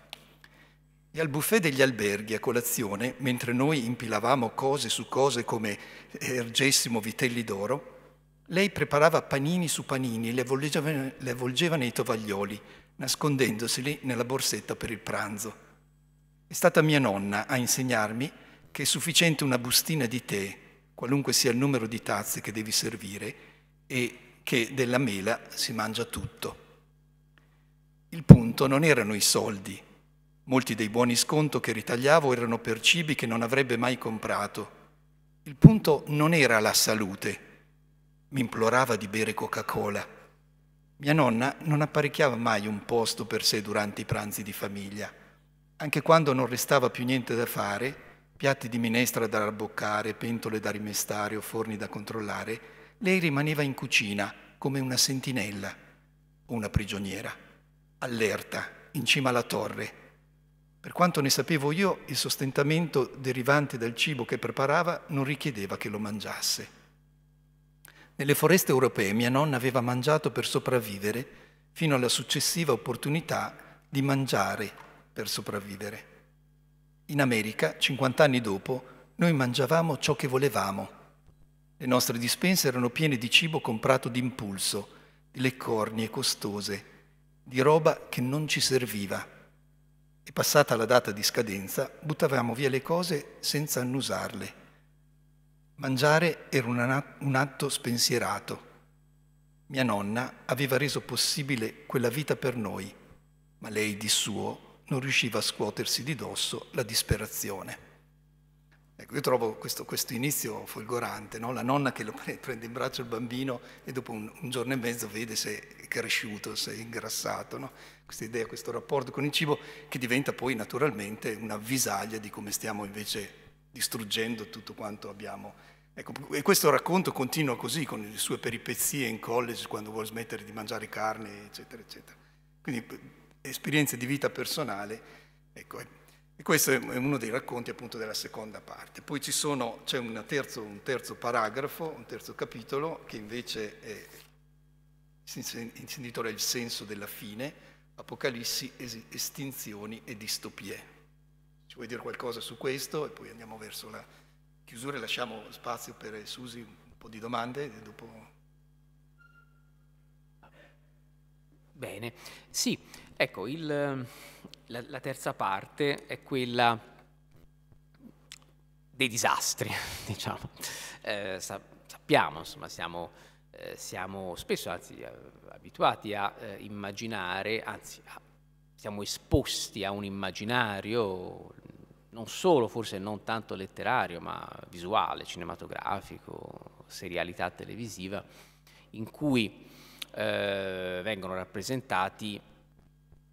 E al buffet degli alberghi a colazione, mentre noi impilavamo cose su cose come ergessimo vitelli d'oro, lei preparava panini su panini e le avvolgeva, le avvolgeva nei tovaglioli, nascondendoseli nella borsetta per il pranzo. È stata mia nonna a insegnarmi che è sufficiente una bustina di tè, qualunque sia il numero di tazze che devi servire, e che della mela si mangia tutto. Il punto non erano i soldi, Molti dei buoni sconto che ritagliavo erano per cibi che non avrebbe mai comprato. Il punto non era la salute. Mi implorava di bere Coca-Cola. Mia nonna non apparecchiava mai un posto per sé durante i pranzi di famiglia. Anche quando non restava più niente da fare, piatti di minestra da rabboccare, pentole da rimestare o forni da controllare, lei rimaneva in cucina come una sentinella, o una prigioniera, allerta, in cima alla torre, per quanto ne sapevo io, il sostentamento derivante dal cibo che preparava non richiedeva che lo mangiasse. Nelle foreste europee mia nonna aveva mangiato per sopravvivere fino alla successiva opportunità di mangiare per sopravvivere. In America, 50 anni dopo, noi mangiavamo ciò che volevamo. Le nostre dispense erano piene di cibo comprato d'impulso, di leccornie costose, di roba che non ci serviva e passata la data di scadenza buttavamo via le cose senza annusarle. Mangiare era un atto spensierato. Mia nonna aveva reso possibile quella vita per noi, ma lei di suo non riusciva a scuotersi di dosso la disperazione. Ecco, io trovo questo, questo inizio folgorante, no? la nonna che prende in braccio il bambino e dopo un, un, giorno e mezzo vede se è cresciuto, se è ingrassato. No? questa idea, questo rapporto con il cibo che diventa poi naturalmente una visaglia di come stiamo invece distruggendo tutto quanto abbiamo. Ecco, e questo racconto continua così, con le sue peripezie in college, quando vuole smettere di mangiare carne, eccetera, eccetera. Quindi eh, esperienze di vita personale, ecco, e questo è uno dei racconti appunto della seconda parte. Poi c'è un terzo, un terzo paragrafo, un terzo capitolo, che invece è, si intitola Il senso della fine, Apocalissi, estinzioni e distopie. Ci vuoi dire qualcosa su questo e poi andiamo verso la chiusura e lasciamo spazio per Susi un po' di domande dopo... Bene, sì, ecco, il, la, la terza parte è quella dei disastri, *laughs* diciamo. Eh, sappiamo, insomma, siamo eh, siamo spesso, anzi, eh, abituati a eh, immaginare, anzi, a, siamo esposti a un immaginario non solo, forse non tanto letterario, ma visuale, cinematografico, serialità televisiva, in cui eh, vengono rappresentati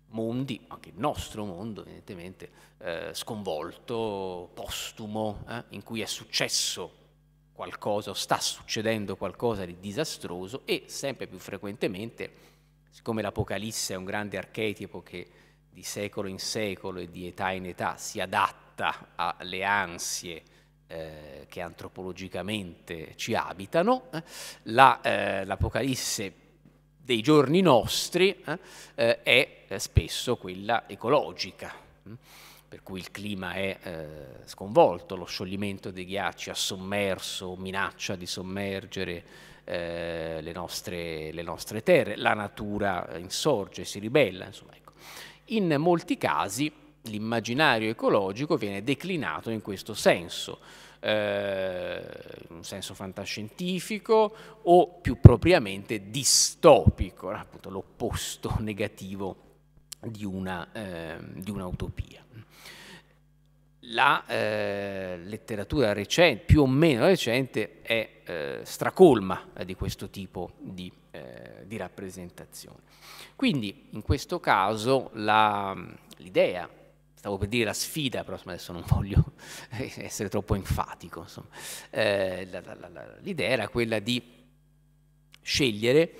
mondi, anche il nostro mondo evidentemente, eh, sconvolto, postumo, eh, in cui è successo qualcosa o sta succedendo qualcosa di disastroso e sempre più frequentemente, siccome l'Apocalisse è un grande archetipo che di secolo in secolo e di età in età si adatta alle ansie eh, che antropologicamente ci abitano, eh, l'Apocalisse la, eh, dei giorni nostri eh, eh, è spesso quella ecologica per cui il clima è eh, sconvolto, lo scioglimento dei ghiacci ha sommerso, minaccia di sommergere eh, le, nostre, le, nostre, terre, la natura insorge, si ribella. Insomma, ecco. In molti casi l'immaginario ecologico viene declinato in questo senso, eh, in un senso fantascientifico o più propriamente distopico, appunto l'opposto *laughs* negativo di, una, eh, di un'utopia la eh, letteratura recente, più o meno recente, è eh, stracolma eh, di questo tipo di, eh, di rappresentazione. Quindi in questo caso l'idea, stavo per dire la sfida, però adesso non voglio *laughs* essere troppo enfatico, insomma, eh, l'idea era quella di scegliere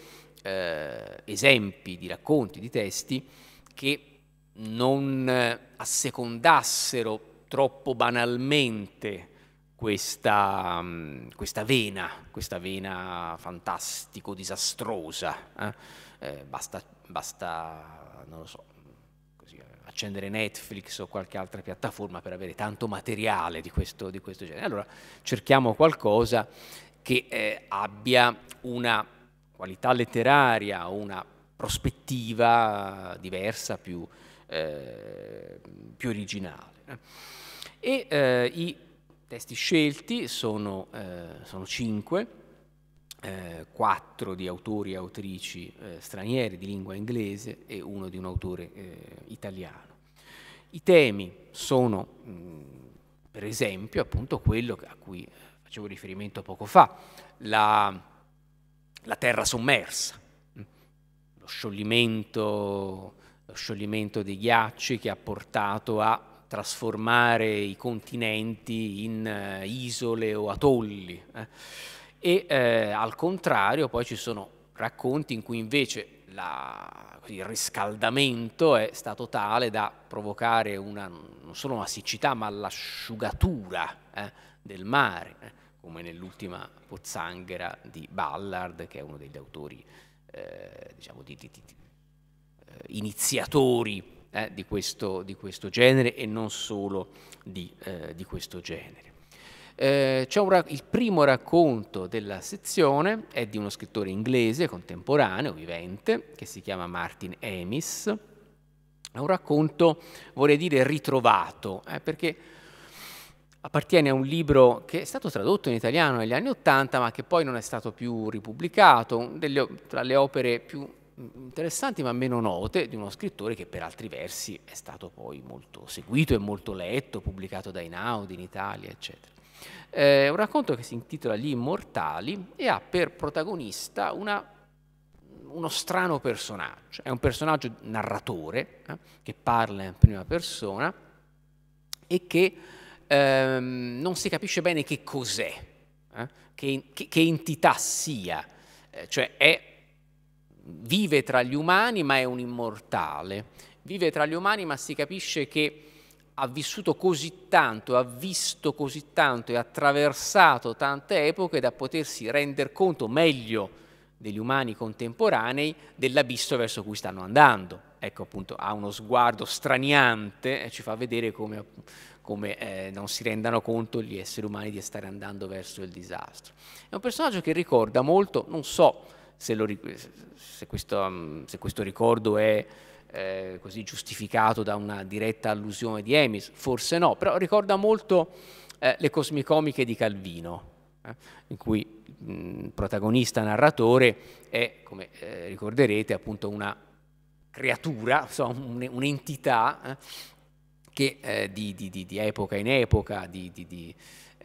eh, esempi di racconti, di testi che non assecondassero troppo banalmente questa, mm, questa vena, questa vena fantastico, disastrosa. Eh? Eh, basta, basta, non lo so, così, accendere Netflix o qualche altra piattaforma per avere tanto materiale di questo, di questo genere. Allora cerchiamo qualcosa che eh, abbia una qualità letteraria, una prospettiva diversa, più, eh, più originale. Eh. E eh, i testi scelti sono, eh, sono cinque, eh, quattro di autori e autrici eh, stranieri di lingua inglese e uno di un autore italiano. I temi sono, mh, mm, per esempio, appunto quello a cui facevo riferimento poco fa, la, la terra sommersa, mm, lo scioglimento, lo scioglimento dei ghiacci che ha portato a trasformare i continenti in eh, isole o atolli. Eh. E eh, al contrario poi ci sono racconti in cui invece la, il riscaldamento è stato tale da provocare una, non solo una siccità ma l'asciugatura eh, del mare, eh, come nell'ultima pozzanghera di Ballard, che è uno degli autori eh, diciamo, di, di, di, iniziatori eh, di, questo, di, questo, genere e non solo di, eh, di questo genere. Eh, il primo racconto della sezione è di uno scrittore inglese contemporaneo, vivente, che si chiama Martin Amis. È un racconto, vorrei dire, ritrovato, eh, perché appartiene a un libro che è stato tradotto in italiano negli anni Ottanta, ma che poi non è stato più ripubblicato, delle, tra le opere più Mm, interessanti ma meno note di uno scrittore che per altri versi è stato poi molto seguito e molto letto, pubblicato da Einaudi in Italia, eccetera. È eh, un racconto che si intitola Gli Immortali e ha per protagonista una, uno strano personaggio. È un personaggio narratore eh, che parla in prima persona e che ehm, non si capisce bene che cos'è, eh, che, che, che entità sia, eh, cioè è vive tra gli umani ma è un immortale, vive tra gli umani ma si capisce che ha vissuto così tanto, ha visto così tanto e ha attraversato tante epoche da potersi rendere conto meglio degli umani contemporanei dell'abisso verso cui stanno andando. Ecco appunto, ha uno sguardo straniante e ci fa vedere come, come eh, non si rendano conto gli esseri umani di stare andando verso il disastro. È un personaggio che ricorda molto, non so, se, lo, se, questo, mm, se questo, ricordo è eh, così giustificato da una diretta allusione di Emis, forse no, però ricorda molto eh, le cosmicomiche di Calvino, eh, in cui il mm, protagonista narratore è, come eh, ricorderete, appunto una creatura, insomma, un'entità eh, che eh, di, di, di, epoca in epoca, di,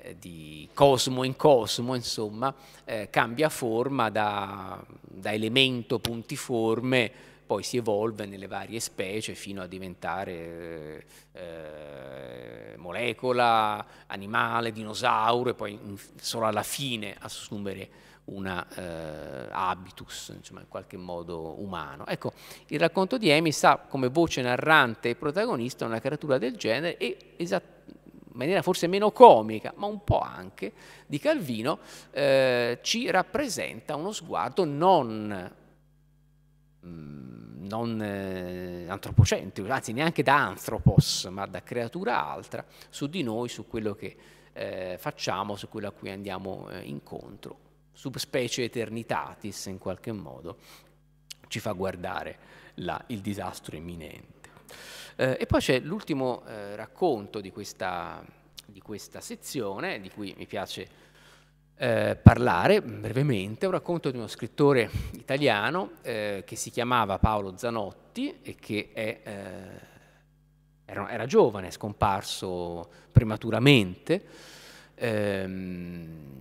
eh, di cosmo in cosmo, insomma, eh, cambia forma da, da, elemento puntiforme, poi si evolve nelle varie specie fino a diventare eh, eh, molecola, animale, dinosauro e poi in, solo alla fine assumere una eh, habitus, insomma, in qualche modo umano. Ecco, il racconto di Amy sa come voce narrante e protagonista una creatura del genere e esattamente maniera forse meno comica, ma un po' anche, di Calvino, eh, ci rappresenta uno sguardo non, mm, non eh, antropocentrico, anzi neanche da antropos, ma da creatura altra, su di noi, su quello che eh, facciamo, su quello a cui andiamo eh, incontro, subspecie eternitatis in qualche modo, ci fa guardare la, il disastro imminente. Eh, e poi c'è l'ultimo eh, racconto di questa, di questa, sezione, di cui mi piace eh, parlare brevemente, un racconto di uno scrittore italiano eh, che si chiamava Paolo Zanotti e che è, eh, era, era, giovane, è scomparso prematuramente. Ehm,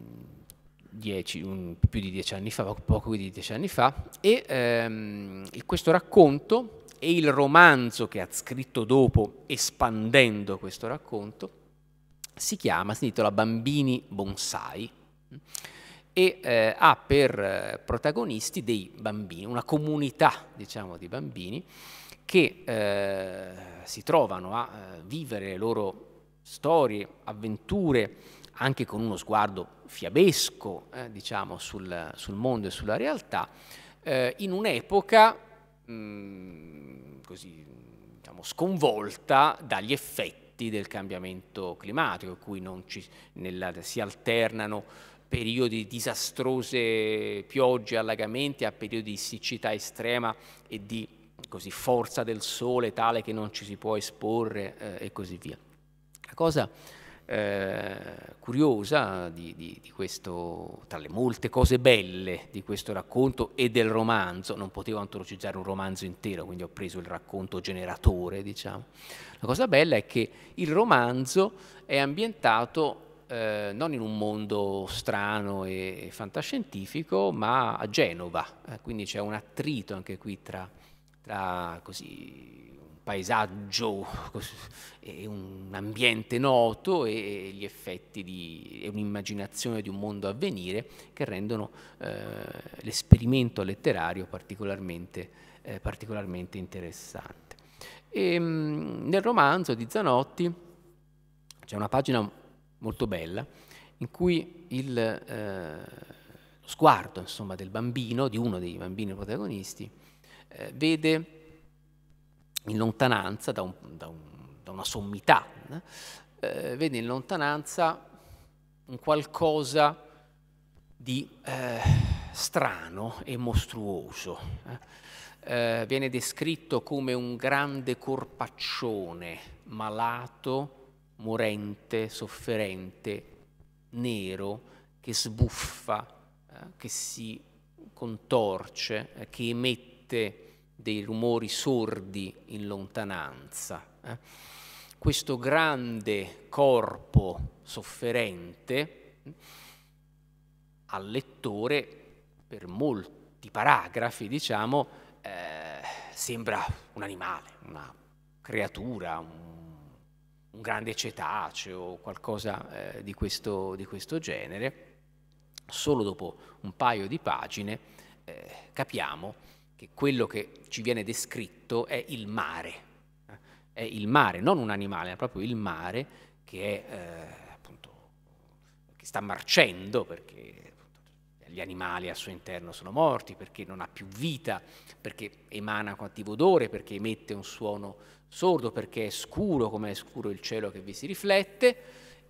Dieci, un, più di dieci anni fa, poco, poco di dieci anni fa, e ehm, questo racconto e il romanzo che ha scritto dopo espandendo questo racconto si chiama, si intitola Bambini Bonsai e eh, ha per eh, protagonisti dei bambini, una comunità diciamo di bambini che eh, si trovano a eh, vivere le loro storie, avventure, anche con uno sguardo fiabesco eh, diciamo, sul, sul, mondo e sulla realtà, in un'epoca Mm, così, diciamo, sconvolta dagli effetti del cambiamento climatico, in cui ci, nella, si alternano periodi di disastrose piogge e allagamenti a periodi di siccità estrema e di così, forza del sole tale che non ci si può esporre eh, e così via. La cosa eh, curiosa di, di, di, questo, tra le molte cose belle di questo racconto e del romanzo, non potevo antologizzare un romanzo intero, quindi ho preso il racconto generatore, diciamo. La cosa bella è che il romanzo è ambientato eh, non in un mondo strano e, fantascientifico, ma a Genova, eh, quindi c'è un attrito anche qui tra, tra così paesaggio e un ambiente noto e gli effetti di un'immaginazione di un mondo a venire che rendono eh, l'esperimento letterario particolarmente, eh, particolarmente interessante. E, ehm, nel romanzo di Zanotti c'è una pagina molto bella in cui il eh, sguardo insomma, del bambino, di uno dei bambini protagonisti, eh, vede in lontananza, da, un, da, un, da una sommità, eh, vede in lontananza un qualcosa di eh, strano e mostruoso. Eh. eh, viene descritto come un grande corpaccione malato, morente, sofferente, nero, che sbuffa, eh, che si contorce, eh, che emette dei rumori sordi in lontananza. Eh? Questo grande corpo sofferente eh, al lettore per molti paragrafi, diciamo, eh, sembra un animale, una creatura, un, un grande cetaceo, qualcosa eh, di, questo, di, questo, genere. Solo dopo un paio di pagine eh, capiamo che quello che ci viene descritto è il mare, è il mare, non un animale, è proprio il mare che, è, eh, appunto, che sta marcendo perché gli animali al suo interno sono morti, perché non ha più vita, perché emana cattivo odore, perché emette un suono sordo, perché è scuro come è scuro il cielo che vi si riflette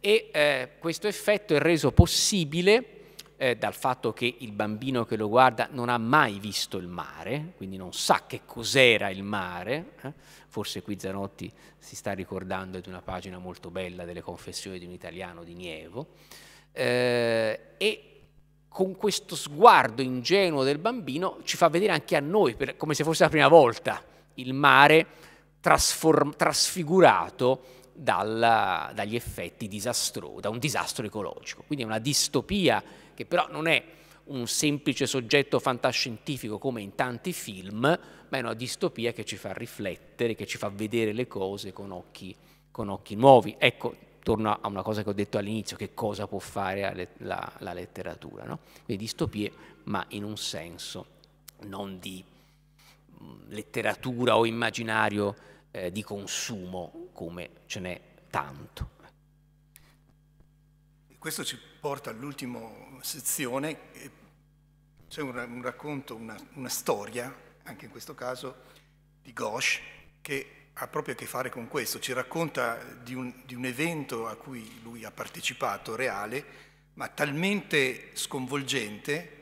e eh, questo effetto è reso possibile eh, dal fatto che il bambino che lo guarda non ha mai visto il mare, quindi non sa che cos'era il mare. Eh? Forse qui Zanotti si sta ricordando di una pagina molto bella delle confessioni di un italiano di Nievo. Eh, e con questo sguardo ingenuo del bambino ci fa vedere anche a noi, per, come se fosse la prima volta, il mare trasform- trasfigurato dalla, dagli effetti disastrosi, da un disastro ecologico. Quindi è una distopia che però non è un semplice soggetto fantascientifico come in tanti film, ma è una distopia che ci fa riflettere, che ci fa vedere le cose con occhi, con occhi nuovi. Ecco, torno a una cosa che ho detto all'inizio, che cosa può fare la, la letteratura. No? Le distopie, ma in un senso non di mm, letteratura o immaginario eh, di consumo come ce n'è tanto questo ci porta all'ultima sezione, c'è un, un, racconto, una, una storia, anche in questo caso, di Gosh, che ha proprio a che fare con questo, ci racconta di un, di un, evento a cui lui ha partecipato, reale, ma talmente sconvolgente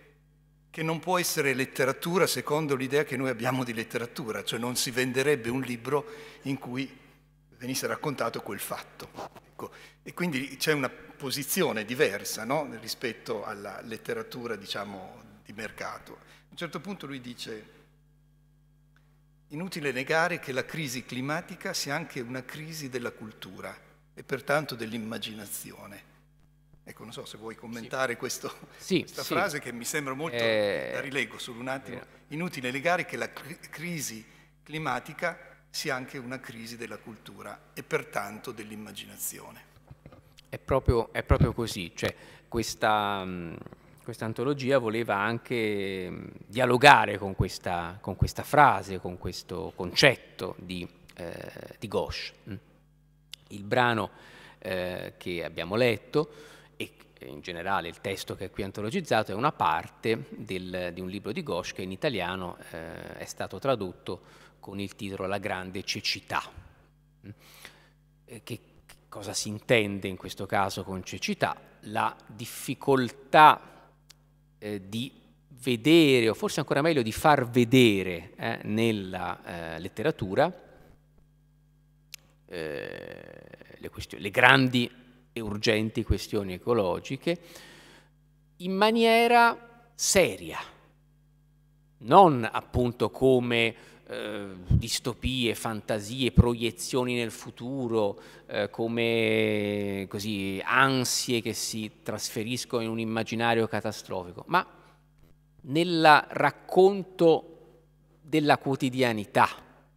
che non può essere letteratura secondo l'idea che noi abbiamo di letteratura, cioè non si venderebbe un libro in cui venisse raccontato quel fatto. Ecco, e quindi c'è una posizione diversa no? rispetto alla letteratura, diciamo, di mercato. A un certo punto lui dice, inutile negare che la crisi climatica sia anche una crisi della cultura e pertanto dell'immaginazione. Ecco, non so se vuoi commentare sì. Questo, sì, questa sì. frase che mi sembra molto, eh, la rileggo solo un attimo, eh. inutile negare che la cr crisi climatica sia anche una crisi della cultura e pertanto dell'immaginazione. È proprio, è proprio, così, cioè questa, mm, questa, antologia voleva anche mm, dialogare con questa, con questa frase, con questo concetto di, eh, di Gauche. Mm. Il brano eh, che abbiamo letto e eh, in generale il testo che è qui antologizzato è una parte del, di un libro di Gauche che in italiano eh, è stato tradotto con il titolo La grande cecità. Mm? Eh, che cosa si intende in questo caso con cecità? La difficoltà eh, di vedere, o forse ancora meglio di far vedere eh, nella eh, letteratura eh, le, le grandi e urgenti questioni ecologiche in maniera seria, non appunto come eh, distopie, fantasie, proiezioni nel futuro, eh, come così, ansie che si trasferiscono in un immaginario catastrofico, ma nel racconto della quotidianità,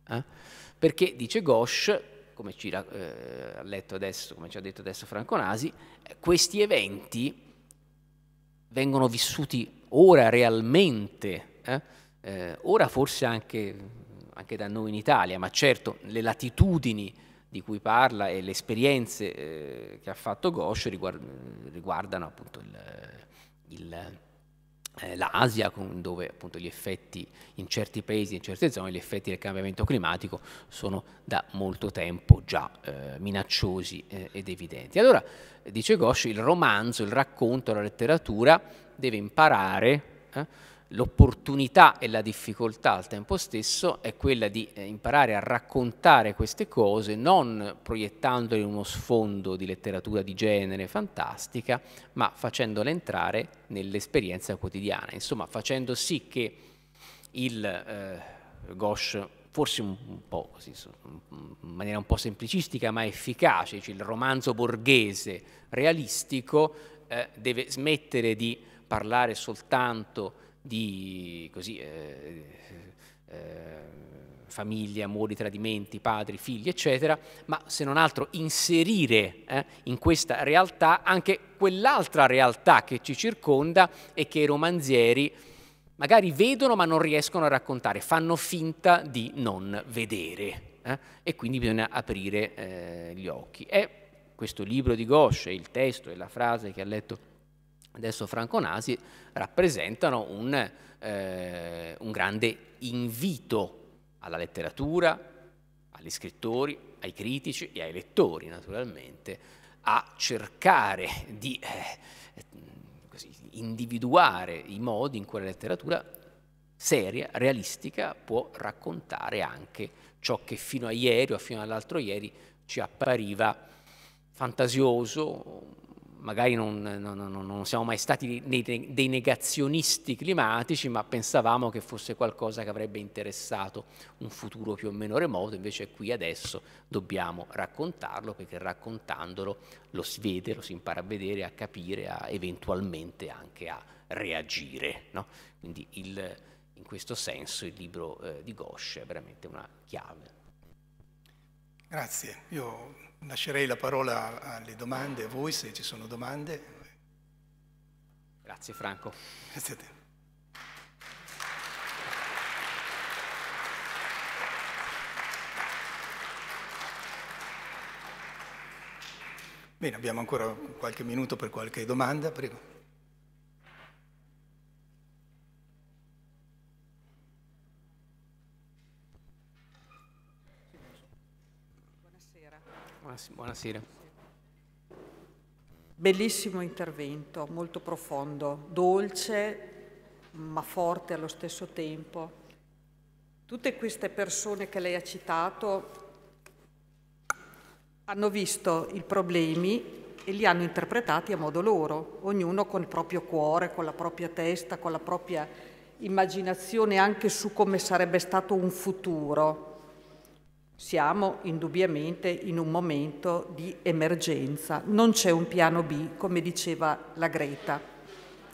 eh? perché dice Gosh, come ci eh, ha, letto adesso, come ci ha detto adesso Franco Nasi, questi eventi vengono vissuti ora realmente, eh? Eh, ora forse anche anche da noi in Italia, ma certo le latitudini di cui parla e le esperienze eh, che ha fatto Goscio riguard- riguardano appunto il, il, eh, l'Asia, dove appunto gli effetti in certi paesi, in certe zone, gli effetti del cambiamento climatico sono da molto tempo già eh, minacciosi eh, ed evidenti. Allora, dice Goscio, il romanzo, il racconto, la letteratura deve imparare eh, L'opportunità e la difficoltà al tempo stesso è quella di eh, imparare a raccontare queste cose non proiettandole in uno sfondo di letteratura di genere fantastica, ma facendola entrare nell'esperienza quotidiana, insomma facendo sì che il eh, Gosh forse un, po' così, in maniera un po' semplicistica ma efficace, cioè il romanzo borghese realistico eh, deve smettere di parlare soltanto di così, eh, eh, famiglie, amori, tradimenti, padri, figli, eccetera, ma se non altro inserire eh, in questa realtà anche quell'altra realtà che ci circonda e che i romanzieri magari vedono ma non riescono a raccontare, fanno finta di non vedere eh, e quindi bisogna aprire eh, gli occhi. E questo libro di Gosce, il testo e la frase che ha letto adesso Franco Nasi rappresentano un, eh, un grande invito alla letteratura, agli scrittori, ai critici e ai lettori naturalmente a cercare di eh, così, individuare i modi in cui la letteratura seria, realistica può raccontare anche ciò che fino a ieri o fino all'altro ieri ci appariva fantasioso, magari non, non, non, siamo mai stati dei, dei, negazionisti climatici, ma pensavamo che fosse qualcosa che avrebbe interessato un futuro più o meno remoto, invece qui adesso dobbiamo raccontarlo, perché raccontandolo lo si vede, lo si impara a vedere, a capire, a eventualmente anche a reagire. No? Quindi il, in questo senso il libro eh, di Gosce è veramente una chiave. Grazie. Io lascerei la parola alle domande, a voi se ci sono domande. Grazie Franco. Grazie a te. Bene, abbiamo ancora qualche minuto per qualche domanda, prego. Buonasera. Bellissimo intervento, molto profondo, dolce ma forte allo stesso tempo. Tutte queste persone che lei ha citato hanno visto i problemi e li hanno interpretati a modo loro, ognuno con il proprio cuore, con la propria testa, con la propria immaginazione anche su come sarebbe stato un futuro. Siamo indubbiamente in un momento di emergenza, non c'è un piano B, come diceva la Greta,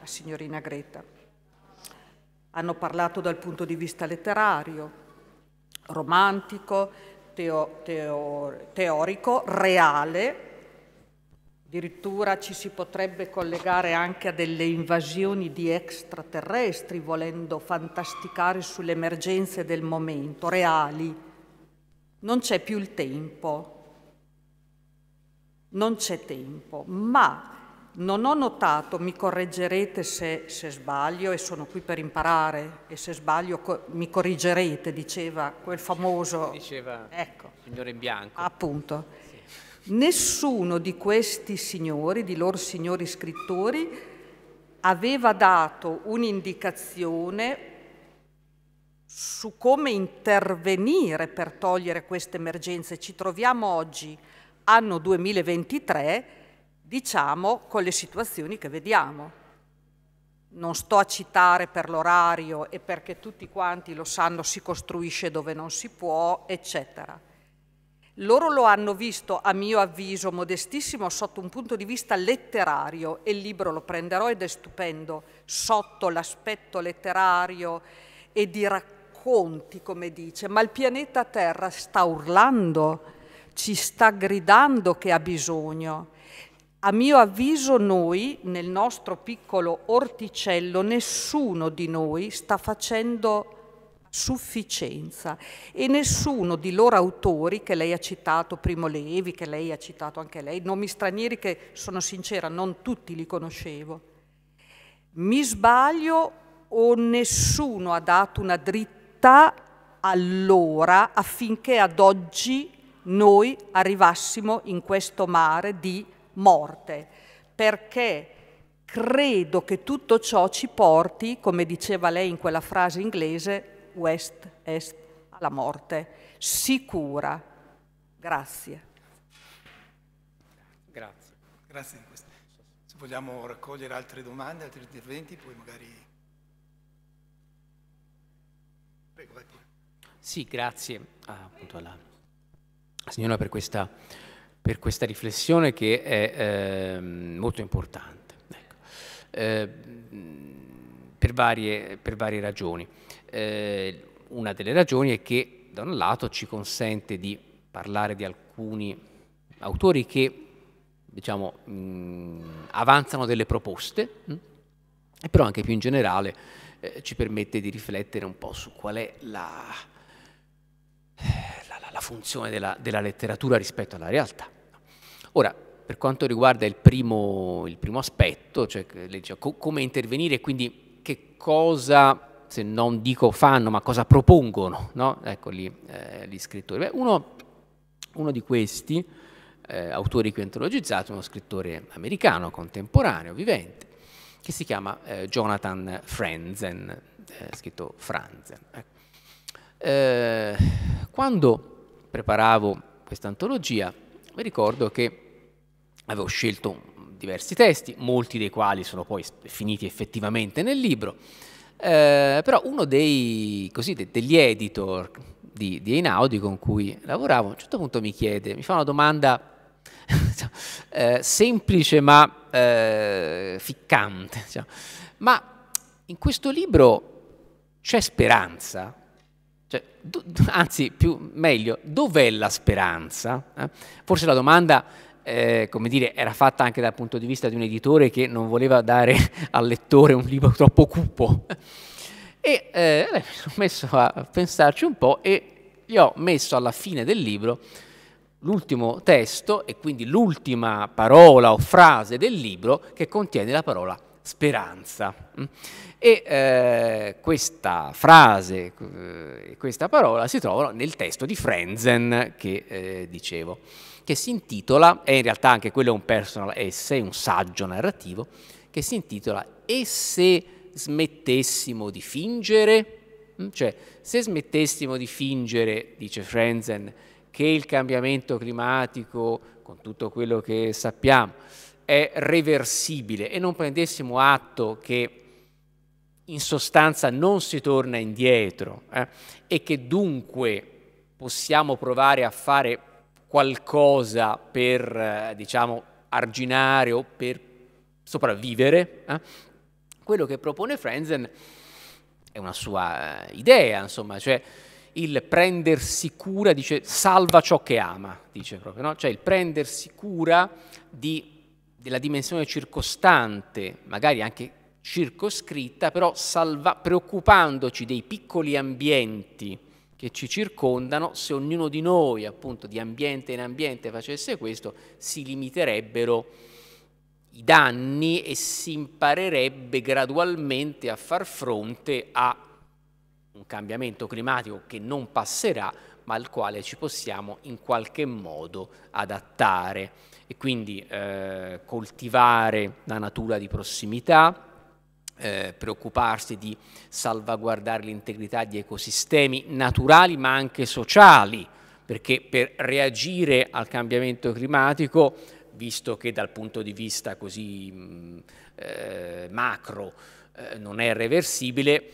la signorina Greta. Hanno parlato dal punto di vista letterario, romantico, teo, teo, teorico, reale, Addirittura ci si potrebbe collegare anche a delle invasioni di extraterrestri, volendo fantasticare sulle emergenze del momento, reali non c'è più il tempo, non c'è tempo, ma non ho notato, mi correggerete se, se, sbaglio e sono qui per imparare e se sbaglio co mi corrigerete, diceva quel famoso... Diceva ecco, signore in bianco. Appunto. Sì. Nessuno di questi signori, di loro signori scrittori, aveva dato un'indicazione, su come intervenire per togliere queste emergenze. Ci troviamo oggi, anno 2023, diciamo con le situazioni che vediamo. Non sto a citare per l'orario e perché tutti quanti lo sanno si costruisce dove non si può, eccetera. Loro lo hanno visto, a mio avviso, modestissimo sotto un punto di vista letterario, e il libro lo prenderò ed è stupendo, sotto l'aspetto letterario e di racconto conti, come dice, ma il pianeta Terra sta urlando, ci sta gridando che ha bisogno. A mio avviso noi, nel nostro piccolo orticello, nessuno di noi sta facendo sufficienza e nessuno di loro autori che lei ha citato, Primo Levi, che lei ha citato anche lei, nomi stranieri che sono sincera, non tutti li conoscevo. Mi sbaglio o nessuno ha dato una dritta realtà allora affinché ad oggi noi arrivassimo in questo mare di morte, perché credo che tutto ciò ci porti, come diceva lei in quella frase inglese, west, est, alla morte, sicura. Grazie. Grazie. Grazie. Se vogliamo raccogliere altre domande, altri interventi, poi magari... Prego, vai pure. Sì, grazie ah, appunto alla signora per questa, per questa riflessione che è eh, molto importante, ecco. eh, per, varie, per, varie, ragioni. Eh, una delle ragioni è che da un lato ci consente di parlare di alcuni autori che diciamo, mh, mm, avanzano delle proposte, mh, mm, e però anche più in generale eh, ci permette di riflettere un po' su qual è eh, la, la, la funzione della, della, letteratura rispetto alla realtà. Ora, per quanto riguarda il primo, il primo aspetto, cioè come intervenire e quindi che cosa se non dico fanno, ma cosa propongono no? ecco lì, eh, gli scrittori. Beh, uno, uno, di questi eh, autori qui antologizzati, uno scrittore americano, contemporaneo, vivente, che si chiama eh, Jonathan Franzen, eh, scritto Franzen. Eh, eh quando preparavo questa antologia, vi ricordo che avevo scelto diversi testi, molti dei quali sono poi finiti effettivamente nel libro, eh, però uno dei, così, de, degli editor di, di Einaudi con cui lavoravo a un certo punto mi chiede, mi fa una domanda eh, semplice ma eh, ficcante. Diciamo. Ma in questo libro c'è speranza, cioè, do, anzi più, meglio, dov'è la speranza? Eh? Forse la domanda eh, come dire, era fatta anche dal punto di vista di un editore che non voleva dare al lettore un libro troppo cupo. E eh, mi sono messo a pensarci un po' e gli ho messo alla fine del libro l'ultimo testo e quindi l'ultima parola o frase del libro che contiene la parola speranza. Mm? E eh, questa frase, eh, questa parola si trovano nel testo di Frenzen che eh, dicevo, che si intitola, e in realtà anche quello è un personal essay, un saggio narrativo, che si intitola E se smettessimo di fingere? Mm? Cioè, se smettessimo di fingere, dice Frenzen, che il cambiamento climatico, con tutto quello che sappiamo, è reversibile e non prendessimo atto che in sostanza non si torna indietro eh, e che dunque possiamo provare a fare qualcosa per, eh, diciamo, arginare o per sopravvivere, eh, quello che propone Frenzen è una sua eh, idea, insomma, cioè il prendersi cura, dice salva ciò che ama, dice proprio, no? cioè il prendersi cura di, della dimensione circostante, magari anche circoscritta, però salva, preoccupandoci dei piccoli ambienti che ci circondano, se ognuno di noi appunto di ambiente in ambiente facesse questo, si limiterebbero i danni e si imparerebbe gradualmente a far fronte a un cambiamento climatico che non passerà ma al quale ci possiamo in qualche modo adattare e quindi eh, coltivare la natura di prossimità, eh, preoccuparsi di salvaguardare l'integrità di ecosistemi naturali ma anche sociali, perché per reagire al cambiamento climatico, visto che dal punto di vista così mh, mm, eh, macro eh, non è reversibile,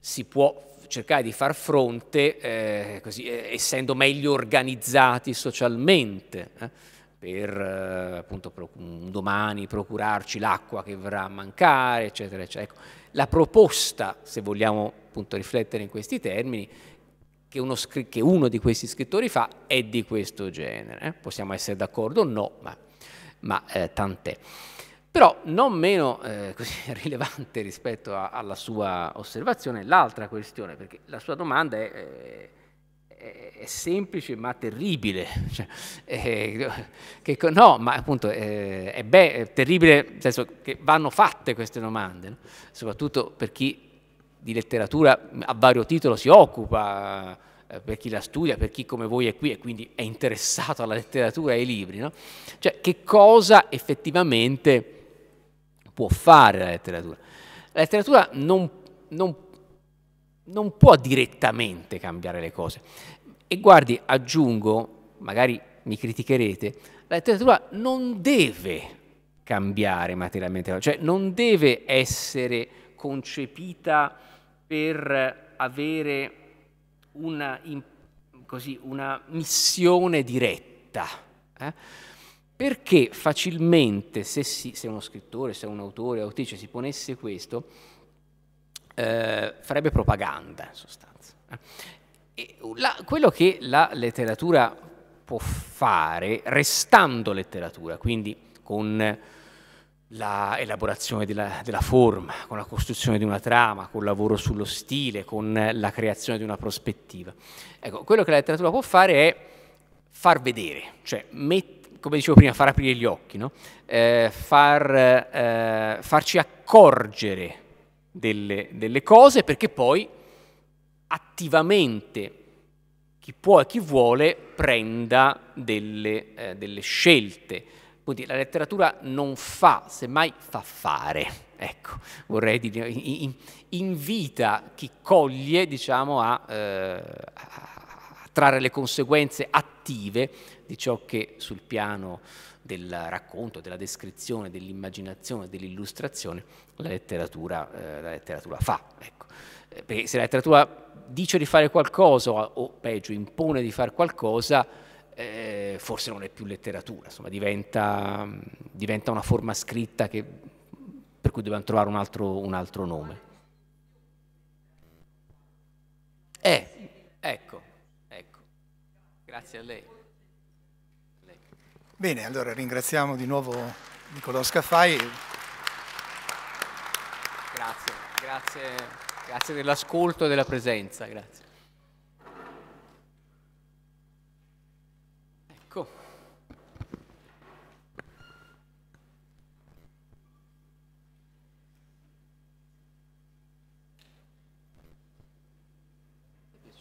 si può cercare di far fronte, eh, così, eh, essendo meglio organizzati socialmente, eh, per eh, appunto pro, un domani procurarci l'acqua che verrà a mancare, eccetera, eccetera. Ecco, la proposta, se vogliamo appunto riflettere in questi termini, che uno, che uno di questi scrittori fa è di questo genere. Eh. Possiamo essere d'accordo o no, ma, ma tant'è. Però non meno eh, *laughs* rilevante rispetto a, alla sua osservazione l'altra questione, perché la sua domanda è, eh, è, è semplice ma terribile. *laughs* Cioè, è, eh, che, no, ma appunto eh, è, beh, terribile nel senso che vanno fatte queste domande, no? soprattutto per chi di letteratura a vario titolo si occupa, per chi la studia, per chi come voi è qui e quindi è interessato alla letteratura e ai libri, no? cioè che cosa effettivamente può fare la letteratura. La letteratura non, non, non può direttamente cambiare le cose. E guardi, aggiungo, magari mi criticherete, la letteratura non deve cambiare materialmente, cioè non deve essere concepita per avere una, così, una missione diretta. Eh? Perché facilmente, se, si, se uno scrittore, se un autore, autrice si ponesse questo, eh, farebbe propaganda, in sostanza. Eh. E la, quello che la letteratura può fare, restando letteratura, quindi con l'elaborazione della, della, forma, con la costruzione di una trama, col lavoro sullo stile, con la creazione di una prospettiva. Ecco, quello che la letteratura può fare è far vedere, cioè mettere come dicevo prima, far aprire gli occhi, no? eh, far, eh, farci accorgere delle, delle, cose perché poi attivamente chi può e chi vuole prenda delle, eh, delle scelte. Quindi la letteratura non fa, semmai fa fare. Ecco, vorrei dire, invita chi coglie diciamo, a, eh, a trarre le conseguenze attive di ciò che sul piano del racconto, della descrizione, dell'immaginazione, dell'illustrazione la letteratura, eh, la letteratura fa. Ecco. Eh, perché se la letteratura dice di fare qualcosa o peggio impone di fare qualcosa, eh, forse non è più letteratura, insomma diventa, diventa una forma scritta che, per cui dobbiamo trovare un altro, un altro nome. Eh, ecco. Grazie a lei. lei. Bene, allora ringraziamo di nuovo Nicolò Scaffai. Grazie, grazie, grazie dell'ascolto e della presenza. Grazie.